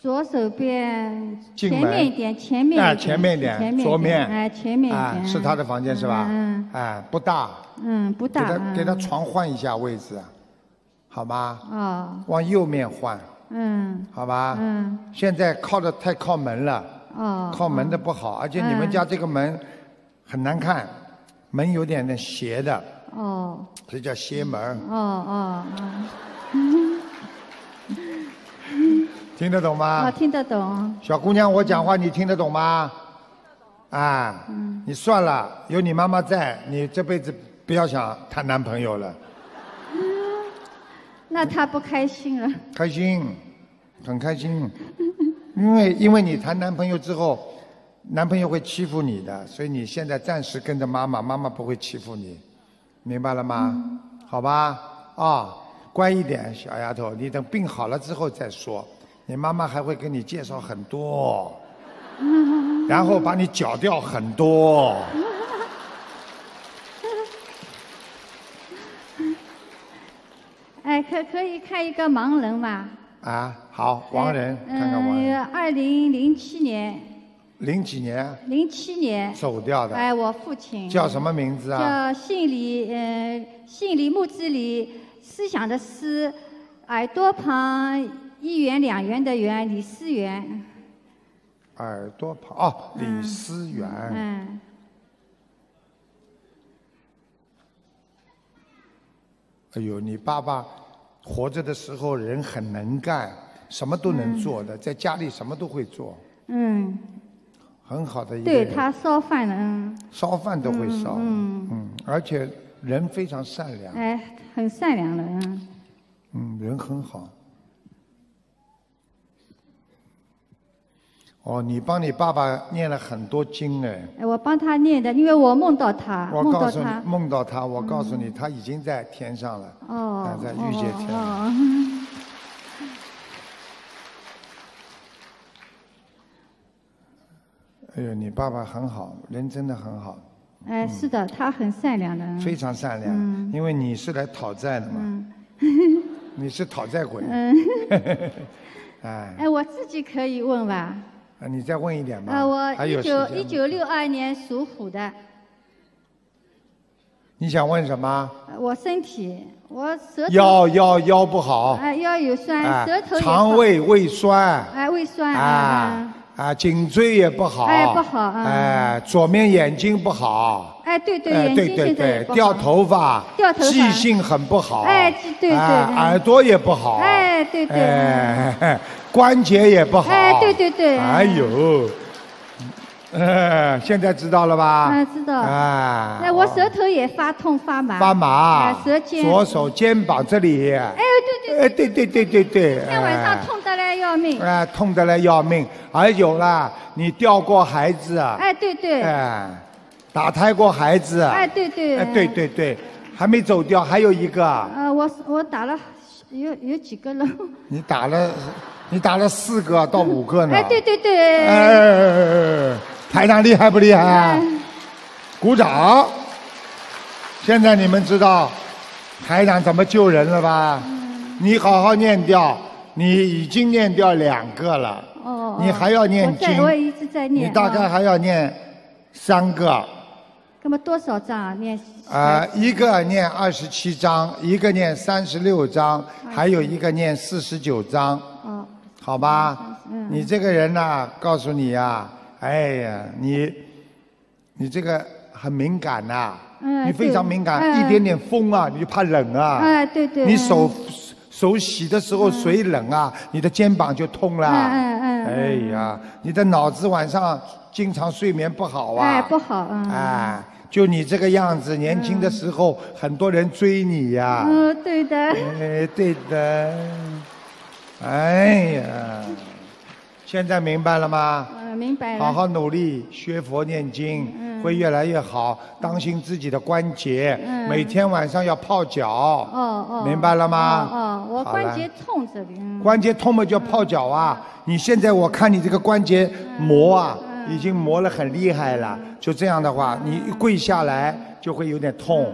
F: 左手边，进面一点，前面一点，桌面。哎，前面一点，是
B: 他的房间是吧？嗯。哎，不大。嗯，不大。给他给他床换一下位置。好吗？啊，往右面换。嗯，好吧。嗯，现在靠的太靠门了。哦，靠门的不好，而且你们家这个门很难看，门有点点斜的。哦，这叫斜门。
F: 哦哦哦。
B: 听得懂吗？我
F: 听得懂。
B: 小姑娘，我讲话你听得懂吗？啊。你算了，有你妈妈在，你这辈子不要想谈男朋友了。
F: 那他不开心了。
B: 开心，很开心，因为因为你谈男朋友之后，男朋友会欺负你的，所以你现在暂时跟着妈妈，妈妈不会欺负你，明白了吗？好吧，啊，乖一点，小丫头，你等病好了之后再说，你妈妈还会给你介绍很多，然后把你搅掉很多。
F: 哎，可可以看一个盲人吗？
B: 啊，好，盲人，看看盲人。
F: 二零零七年。
B: 零几年？
F: 零七年。走掉的。哎，我父亲。叫什么
B: 名字啊？
F: 叫姓李，嗯，姓李木字李，思想的思，耳朵旁一元两元的元，李思源。
B: 耳朵旁哦，李思源。嗯。哎呦，你爸爸活着的时候人很能干，什么都能做的，在家里什么都会做，嗯，很好的一个人。对他
F: 烧饭呢，
B: 烧饭都会烧，嗯，而且人非常善良，
F: 哎，很善良的，嗯，
B: 嗯，人很好。哦，你帮你爸爸念了很多经哎！
F: 哎，我帮他念的，因为我梦到他，我告诉你，
B: 梦到他，我告诉你，他已经在天上了。哦，哦。哎呦，你爸爸很好，人真的很好。
F: 哎，是的，他很善良的。非
B: 常善良，因为你是来讨债的嘛。你是讨债鬼。哎。
F: 哎，我自己可以问吧。
B: 啊，你再问一点吧。啊，我一九一九
F: 六二年属虎的。
B: 你想问什么？
F: 我身体，我舌。腰
B: 腰腰不好。
F: 哎，腰有酸。啊。肠胃
B: 胃酸。
F: 哎，胃酸。啊。
B: 啊，颈椎也不好。哎，不好啊。哎，左面眼睛不好。
F: 哎，对对。哎，对对对，掉
B: 头发。掉头发。记性很不好。哎，
F: 对对。耳
B: 朵也不好。
F: 哎，对对。
B: 哎。关节也不好，哎，对对对，哎呦，哎，现在知道了吧？嗯，知道。啊，那我舌
F: 头也发痛发麻。发麻，啊、舌尖，左
B: 手肩膀这里。哎，对对。哎，对对对对对。那天晚上痛
F: 得来要命。
B: 哎，痛得来要命。还有啦，你掉过孩子。啊？哎，对对。哎，打胎过孩子。哎，对
F: 对。哎，对对
B: 对，还没走掉，还有一个。
F: 呃，我我打了，有有几个人。
B: 你打了？你打了四个到五个呢。哎，对
F: 对对。
B: 哎，排长厉害不厉害？鼓掌！现在你们知道排长怎么救人了吧？你好好念掉，你已经念掉两个了。
F: 哦你还要念。我我一直在念。你大概还
B: 要念三个。
F: 那么多少章啊？念。
B: 啊，一个念二十七章，一个念三十六章，还有一个念四十九章。啊。好吧，你这个人呐，告诉你呀，哎呀，你，你这个很敏感呐，你非常敏感，一点点风啊，你就怕冷啊，哎
F: 对对，你手
B: 手洗的时候水冷啊，你的肩膀就痛啦，哎哎，哎呀，你的脑子晚上经常睡眠不好啊，不好啊，哎，就你这个样子，年轻的时候很多人追你呀，
F: 嗯对的，
B: 哎对的。哎呀，现在明白了吗？
F: 嗯，明白。好好
B: 努力，学佛念经，嗯，会越来越好。当心自己的关节，嗯，每天晚上要泡脚，
F: 哦哦，明白了吗？哦，我关节痛这里。关
B: 节痛嘛，就要泡脚啊。你现在我看你这个关节磨啊，已经磨了很厉害了。就这样的话，你一跪下来就会有点痛，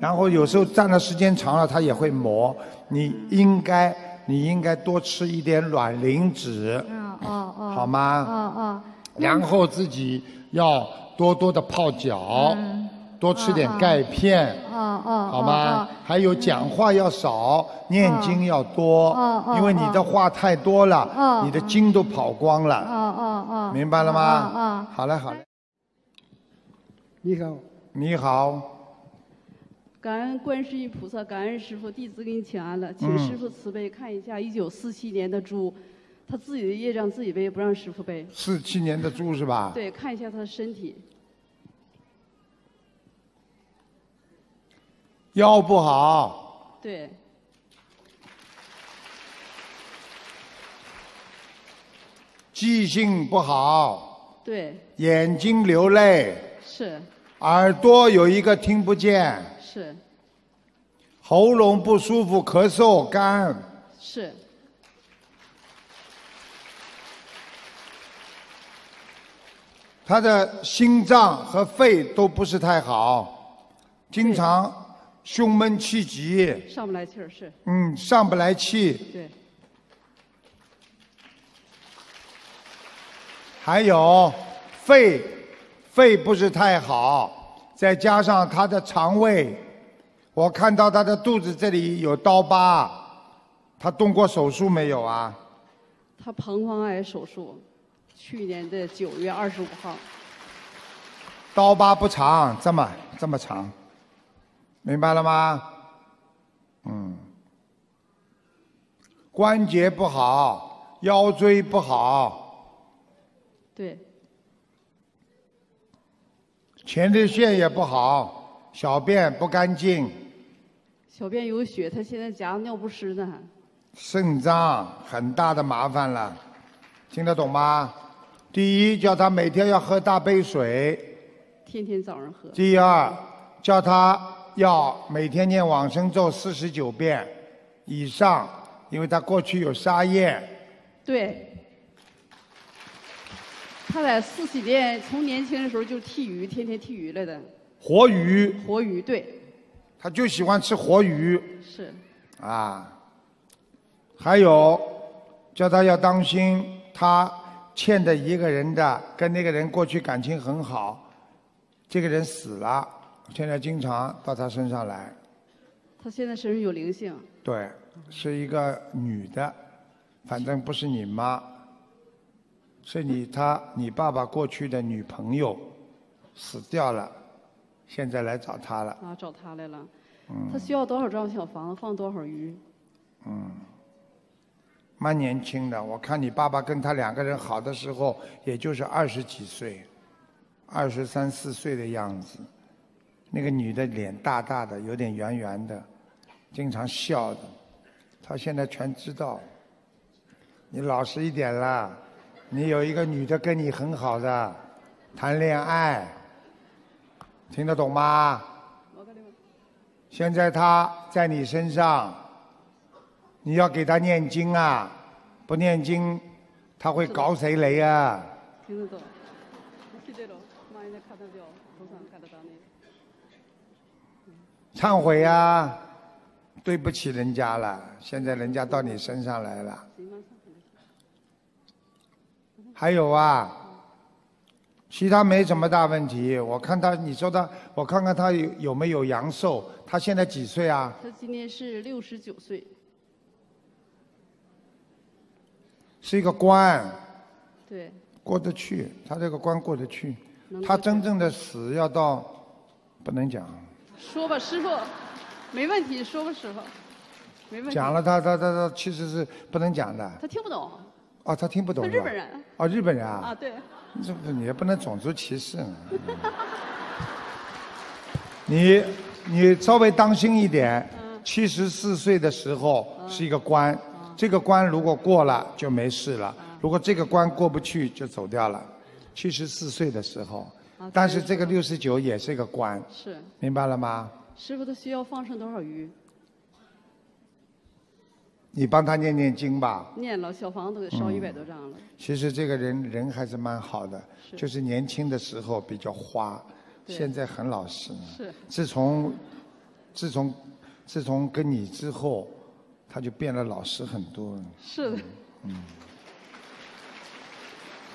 B: 然后有时候站的时间长了，它也会磨。你应该。你应该多吃一点卵磷脂，
F: 嗯好吗？嗯嗯，
B: 然后自己要多多的泡脚，嗯，多吃点钙片，
F: 嗯嗯，好吗？
B: 还有讲话要少，念经要多，哦因为你的话太多了，你的经都跑光了，哦哦哦，明白了吗？啊，好嘞好嘞。你好，你好。
G: 感恩观世音菩萨，感恩师傅，弟子给你请安了，请师傅慈悲看一下一九四七年的猪，他自己的业障自己背，不让师傅背。
B: 四七年的猪是吧？
G: 对，看一下他的身体，
B: 腰不好。对。记性不好。对。眼睛流泪。是。耳朵有一个听不见。是，喉咙不舒服，咳嗽干。是。他的心脏和肺都不是太好，经常胸闷气急。
G: 上不来气儿是。
B: 嗯，上不来气。对。还有肺，肺不是太好。再加上他的肠胃，我看到他的肚子这里有刀疤，他动过手术没有啊？
G: 他膀胱癌手术，去年的九月二十五号。
B: 刀疤不长，这么这么长，明白了吗？嗯，关节不好，腰椎不好。对。前列腺也不好，小便不干净，
G: 小便有血，他现在夹尿不湿呢。
B: 肾脏很大的麻烦了，听得懂吗？第一，叫他每天要喝大杯水，
G: 天天早上喝。
B: 第二，叫他要每天念往生咒四十九遍以上，因为他过去有杀业。
G: 对。他在四喜店，从年轻的时候就剃鱼，天天剃鱼来的。
B: 活鱼。活鱼，对。他就喜欢吃活鱼。是。啊，还有，叫他要当心，他欠的一个人的，跟那个人过去感情很好，这个人死了，现在经常到他身上来。
G: 他现在身上有灵性。
B: 对，是一个女的，反正不是你妈。是你他你爸爸过去的女朋友死掉了，现在来找他了。
G: 啊，找他来了。嗯。他需要多少张小房子放多少鱼？
C: 嗯。
B: 蛮年轻的，我看你爸爸跟他两个人好的时候，也就是二十几岁，二十三四岁的样子。那个女的脸大大的，有点圆圆的，经常笑的。他现在全知道。你老实一点啦。你有一个女的跟你很好的谈恋爱，听得懂吗？现在她在你身上，你要给她念经啊！不念经，她会搞谁来啊？听得懂，忏悔啊，对不起人家了，现在人家到你身上来了。还有啊，其他没什么大问题。我看他，你说他，我看看他有有没有阳寿。他现在几岁啊？
G: 他今年是六十九岁。
B: 是一个官。对。过得去，他这个官过得去。他真正的死要到，不能讲。
G: 说吧，师傅，没问题，说吧，师傅，没问题。讲
B: 了，他他他他其实是不能讲的。他听不懂。哦，他听不懂。日本人。哦，日本人啊。啊，对。这不，你也不能种族歧视。你，你稍微当心一点。七十四岁的时候是一个关，这个关如果过了就没事了。如果这个关过不去就走掉了。七十四岁的时候。但是这个六十九也是一个关。是。明白了吗？
G: 师傅，他需要放上多少鱼？
B: 你帮他念念经吧。
G: 念了小房子给烧一百多张了。
B: 其实这个人人还是蛮好的，就是年轻的时候比较花，现在很老实。是。自从自从自从跟你之后，他就变了老实很多。了。是的，嗯。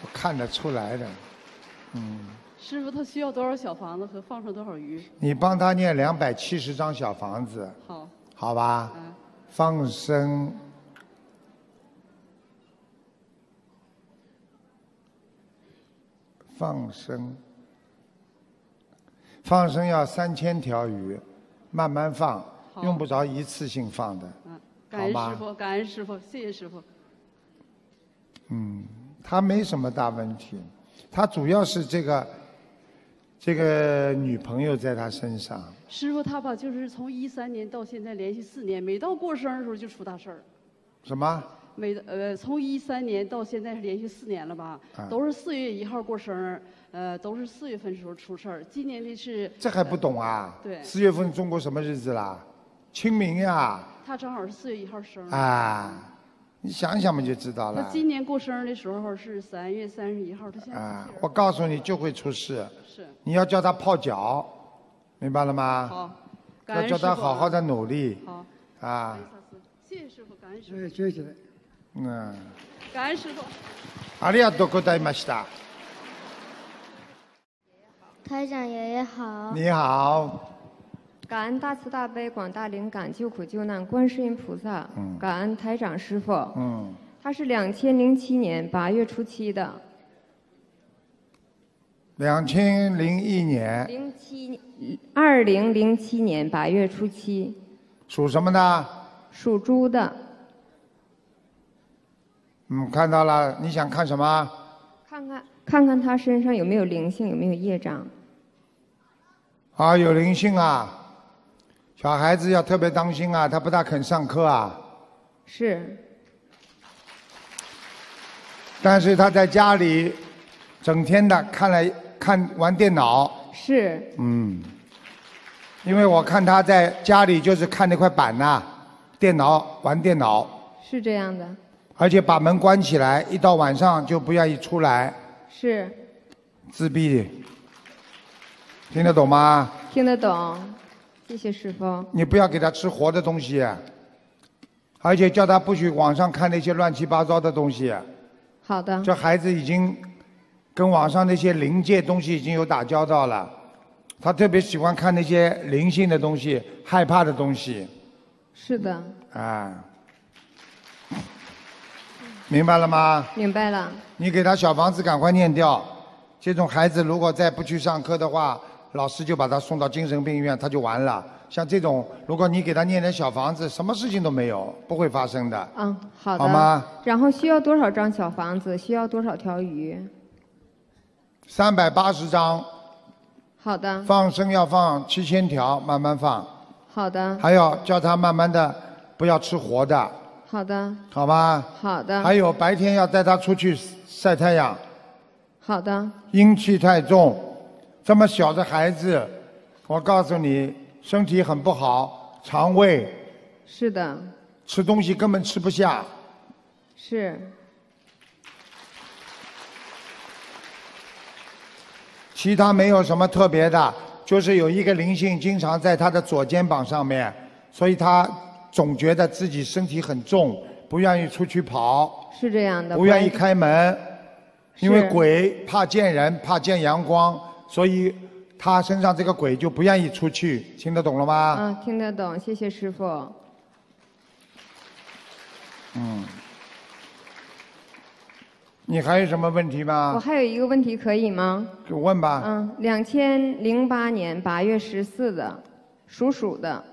B: 我看得出来的，嗯。
G: 师傅，他需要多少小房子和放上多少鱼？
B: 你帮他念两百七十张小房子。好。好吧。放生，放生，放生要三千条鱼，慢慢放，用不着一次性放的。嗯，
G: 感恩师傅，感恩师傅，谢谢师傅。
B: 嗯，他没什么大问题，他主要是这个，这个女朋友在他身上。
G: 师傅他吧，就是从一三年到现在连续四年，每到过生日的时候就出大事儿。什么？每呃，从一三年到现在是连续四年了吧，都是四月一号过生日，呃，都是四月份时候出事儿。今年的是这还不
B: 懂啊？对。四月份中国什么日子啦？清明呀。
G: 他正好是四月一号生日。啊。
B: 你想想嘛，就知道了。他今
G: 年过生日的时候是三月三十一号，他现在。啊，我
B: 告诉你，就会出事。是。你要叫他泡脚。明白了吗？好，
G: 要叫他好好的努力。好啊！谢谢师傅，感恩师
B: 傅。谢谢谢谢。嗯。感恩师傅。阿弥陀佛，大吉祥。
H: 爷爷好。台长爷爷好。你
B: 好。
H: 感恩大慈大悲广大灵感救苦救难观世音菩萨。嗯。感恩台长师傅。嗯。他是两千零七年八月初七的。
B: 两千零一年，
H: 零七，二零零七年八月初七，
B: 属什么呢？
H: 属猪的。
B: 嗯，看到了，你想看什么？
H: 看看看看他身上有没有灵性，有没有业障。
B: 啊，有灵性啊！小孩子要特别当心啊，他不大肯上课啊。是。但是他在家里，整天的看了。看玩电脑是嗯，因为我看他在家里就是看那块板呐，电脑玩电脑
H: 是这样的，
B: 而且把门关起来，一到晚上就不愿意出来是，自闭，听得懂吗？
H: 听得懂，谢谢师傅。
B: 你不要给他吃活的东西，而且叫他不许网上看那些乱七八糟的东西。好的。这孩子已经。跟网上那些灵界东西已经有打交道了，他特别喜欢看那些灵性的东西，害怕的东西。是的。啊。明白了吗？明白了。你给他小房子，赶快念掉。这种孩子如果再不去上课的话，老师就把他送到精神病院，他就完了。像这种，如果你给他念点小房子，什么事情都没有，不会发生的。
H: 嗯，好的。好吗？然后需要多少张小房子？需要多少条
B: 鱼？三百八十张，
H: 好的。放
B: 生要放七千条，慢慢放。
H: 好的。还
B: 要叫他慢慢的，不要吃活的。好的。好吧。
H: 好的。还有
B: 白天要带他出去晒太阳。好的。阴气太重，这么小的孩子，我告诉你，身体很不好，肠胃。是的。吃东西根本吃不下。是。其他没有什么特别的，就是有一个灵性经常在他的左肩膀上面，所以他总觉得自己身体很重，不愿意出去跑，
H: 是这样的，不愿意开门，因为
B: 鬼怕见人，怕见阳光，所以他身上这个鬼就不愿意出去，听得懂了吗？
H: 嗯，听得懂，谢谢师傅。
B: 嗯。你还有什么问题吗？我还
H: 有一个问题可以吗？
B: 就问吧。嗯，
H: 两千零八年八月十四的，属鼠的。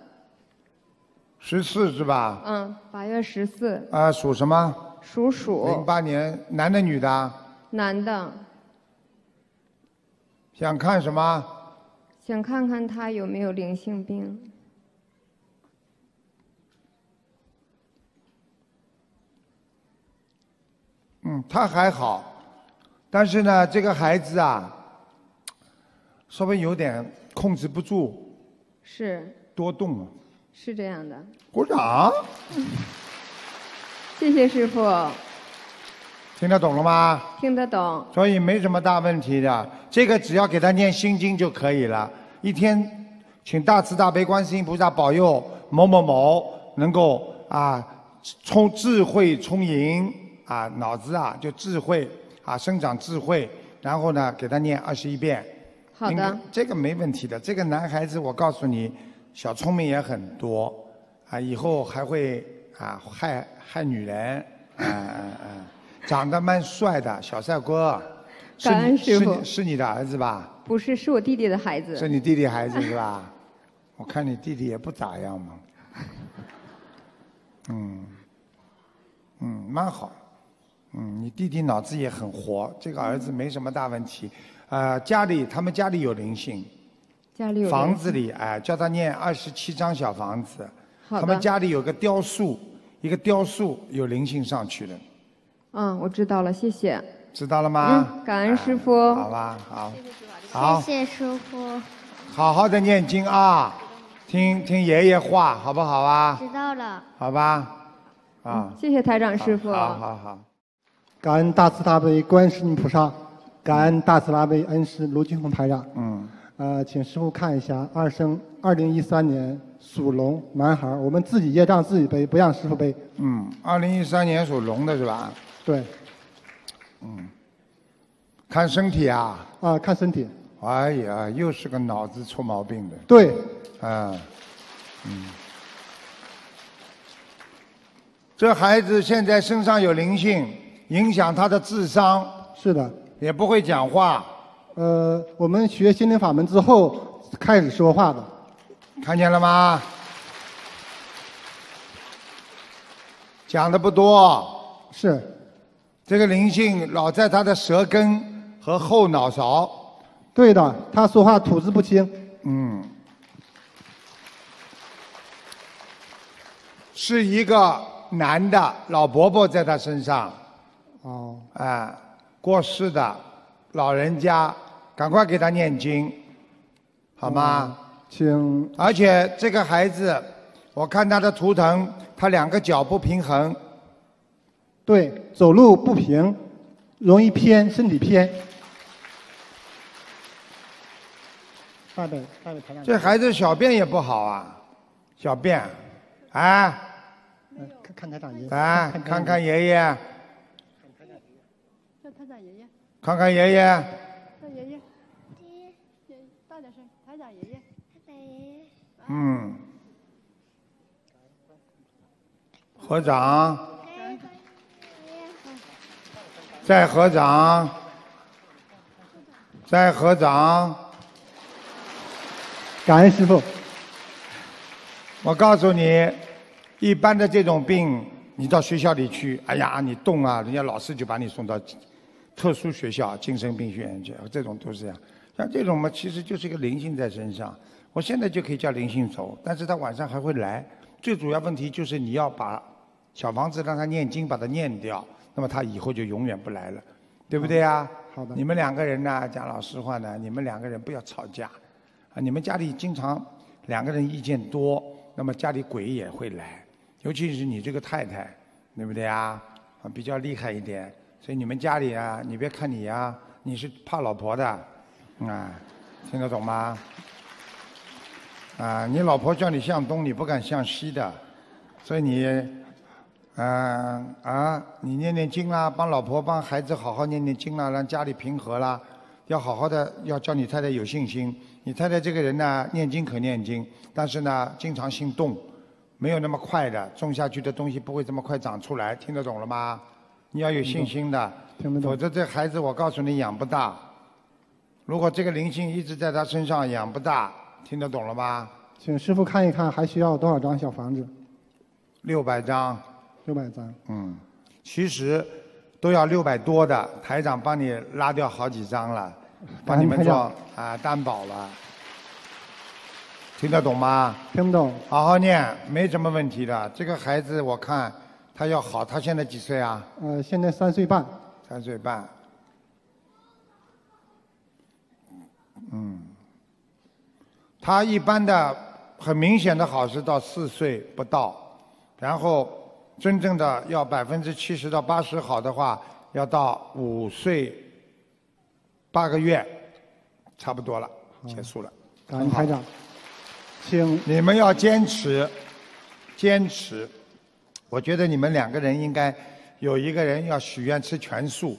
B: 十四是吧？
H: 嗯，八月十四。
B: 啊，属什么？
H: 属鼠。
B: 零八年，男的女的？
H: 男的。
B: 想看什么？
H: 想看看他有没有灵性病。
B: 他还好，但是呢，这个孩子啊，稍微有点控制不住，是多动啊，
H: 是这样的。鼓掌，谢谢师傅。
B: 听得懂了吗？
H: 听得懂，
B: 所以没什么大问题的。这个只要给他念心经就可以了。一天，请大慈大悲观世音菩萨保佑某某某能够啊，充智慧充盈。啊，脑子啊，就智慧啊，生长智慧，然后呢，给他念二十一遍。好的，这个没问题的。这个男孩子，我告诉你，小聪明也很多啊，以后还会啊，害害女人，嗯嗯嗯，长得蛮帅的小帅哥，是是是你的儿子吧？
H: 不是，是我弟弟的孩子。是你
B: 弟弟孩子是吧？我看你弟弟也不咋样嘛，嗯嗯，蛮好。嗯，你弟弟脑子也很活，这个儿子没什么大问题。啊，家里他们家里有灵性，家里有房子里哎，叫他念二十七张小房子。好他们家里有个雕塑，一个雕塑有灵性上去的。
H: 嗯，我知道了，谢谢。
B: 知道了吗？
H: 感恩师傅。好
B: 吧，好。
H: 谢谢师傅。
B: 好好的念经啊，听听爷爷话，好不好啊？知道了。好吧。
C: 啊。
H: 谢谢台长师傅。好好
B: 好。
C: 感恩大慈大悲观世音菩萨，感恩大慈大悲恩师卢俊宏排长。嗯，呃，请师傅看一下，二生二零一三年属龙男孩，我们自己业障自己背，不让师傅背。
B: 嗯，二零一三年属龙的是吧？对。嗯，看身体啊！
C: 啊，看身体。
B: 哎呀，又是个脑子出毛病的。对。啊，嗯，这孩子现在身上有灵性。影响他的智商是的，也不会讲话。
C: 呃，我们学心灵法门之后开始说话的，
B: 看见了吗？讲的不多是，这个灵性老在他的舌根和后脑勺。
C: 对的，他说话吐字不清。嗯，
B: 是一个男的老伯伯在他身上。哦，哎，过世的老人家，赶快给他念经，好吗？
C: 请。
B: 而且这个孩子，我看他的图腾，他两个脚
C: 不平衡，对，走路不平，容易偏，身体偏。台这孩
B: 子小便也不好啊，小便，啊？
C: 看看台长爷爷。啊，看看爷
B: 爷。看看爷爷。
G: 看爷爷，爷爷，大点声，拍掌爷爷。爷爷。
B: 嗯。合掌。再合掌。再合掌。感恩师傅。我告诉你，一般的这种病，你到学校里去，哎呀，你动啊，人家老师就把你送到。特殊学校、精神病学院这这种都是这样，像这种嘛，其实就是一个灵性在身上。我现在就可以叫灵性走，但是他晚上还会来。最主要问题就是你要把小房子让他念经，把它念掉，那么他以后就永远不来了，对不对啊？好的。你们两个人呢，讲老实话呢，你们两个人不要吵架啊。你们家里经常两个人意见多，那么家里鬼也会来，尤其是你这个太太，对不对啊？啊，比较厉害一点。所以你们家里啊，你别看你啊，你是怕老婆的，啊，听得懂吗？啊，你老婆叫你向东，你不敢向西的，所以你，嗯啊，你念念经啦，帮老婆帮孩子好好念念经啦，让家里平和啦，要好好的，要叫你太太有信心。你太太这个人呢，念经可念经，但是呢，经常心动，没有那么快的，种下去的东西不会这么快长出来，听得懂了吗？你要有信心的，听懂否则这孩子我告诉你养不大。如果这个灵性一直在他身上养不大，听得懂了吗？
C: 请师傅看一看，还需要多少张小房子？
B: 六百张，六百张。嗯，其实都要六百多的，台长帮你拉掉好几张了，帮你们做啊担保了。听得懂吗？听不懂。好好念，没什么问题的。这个孩子我看。他要好，他现在几岁啊？
C: 呃，现在三岁半。三岁半。嗯。
B: 他一般的很明显的好是到四岁不到，然后真正的要百分之七十到八十好的话，要到五岁八个月，差不多了，结束了。啊，排长，请你们要坚持，坚持。我觉得你们两个人应该有一个人要许愿吃全素。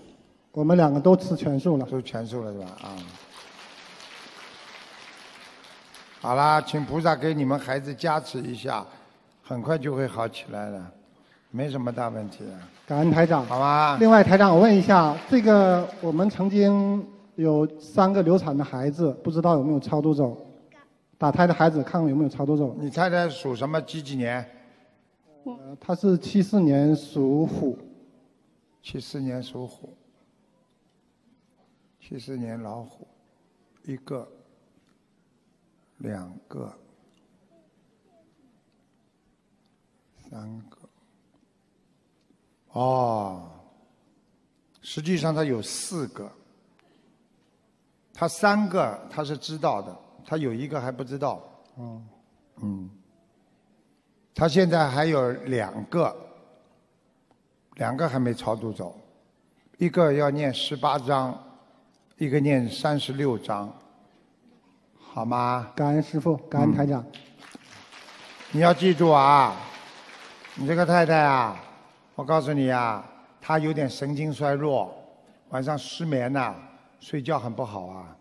C: 我们两个都吃全素了。都全素了是吧？啊。
B: 好啦，请菩萨给你们孩子加持一下，很快就会好起来了，没什么大问题。
C: 感恩台长。好
B: 吧。另外，台
C: 长，我问一下，这个我们曾经有三个流产的孩子，不知道有没有超度走打胎的孩子，看看有没有超度走。
B: 你猜猜属什么几几年？呃，他是七四年属虎，七四年属虎，七四年老虎，一个，两个，三个，哦，实际上他有四个，他三个他是知道的，他有一个还不知道。
C: 嗯。嗯。
B: 他现在还有两个，两个还没超度走，一个要念十八章，一个念三十六章，好吗？感恩师
C: 傅，感恩台长。
B: 你要记住啊，你这个太太啊，我告诉你啊，她有点神经衰弱，晚上失眠呐，睡觉很不好啊。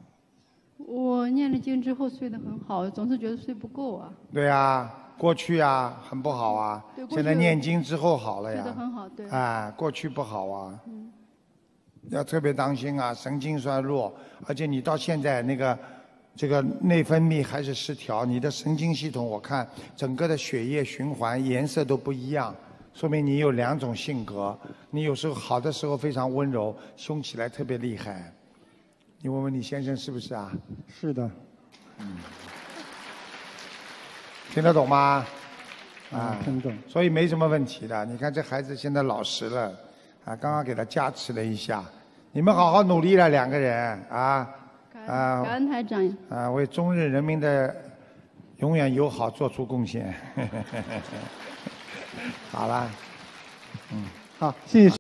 G: 我念了经之后睡得很好，总是觉得睡不够啊。
B: 对啊。过去啊，很不好啊。现在念经之后好了呀。觉得很
E: 好，
G: 对。
B: 过去不好啊。嗯。要特别当心啊，神经衰弱，而且你到现在那个这个内分泌还是失调，你的神经系统，我看整个的血液循环颜色都不一样，说明你有两种性格。你有时候好的时候非常温柔，凶起来特别厉害。你问问你先生是不是啊？是的。嗯。听得懂吗？啊，听懂，所以没什么问题的。你看这孩子现在老实了，啊，刚刚给他加持了一下。你们好好努力了，两个人，啊啊，感恩台长，啊，为中日人民的永远友好做出贡献，好了，嗯，好，谢谢。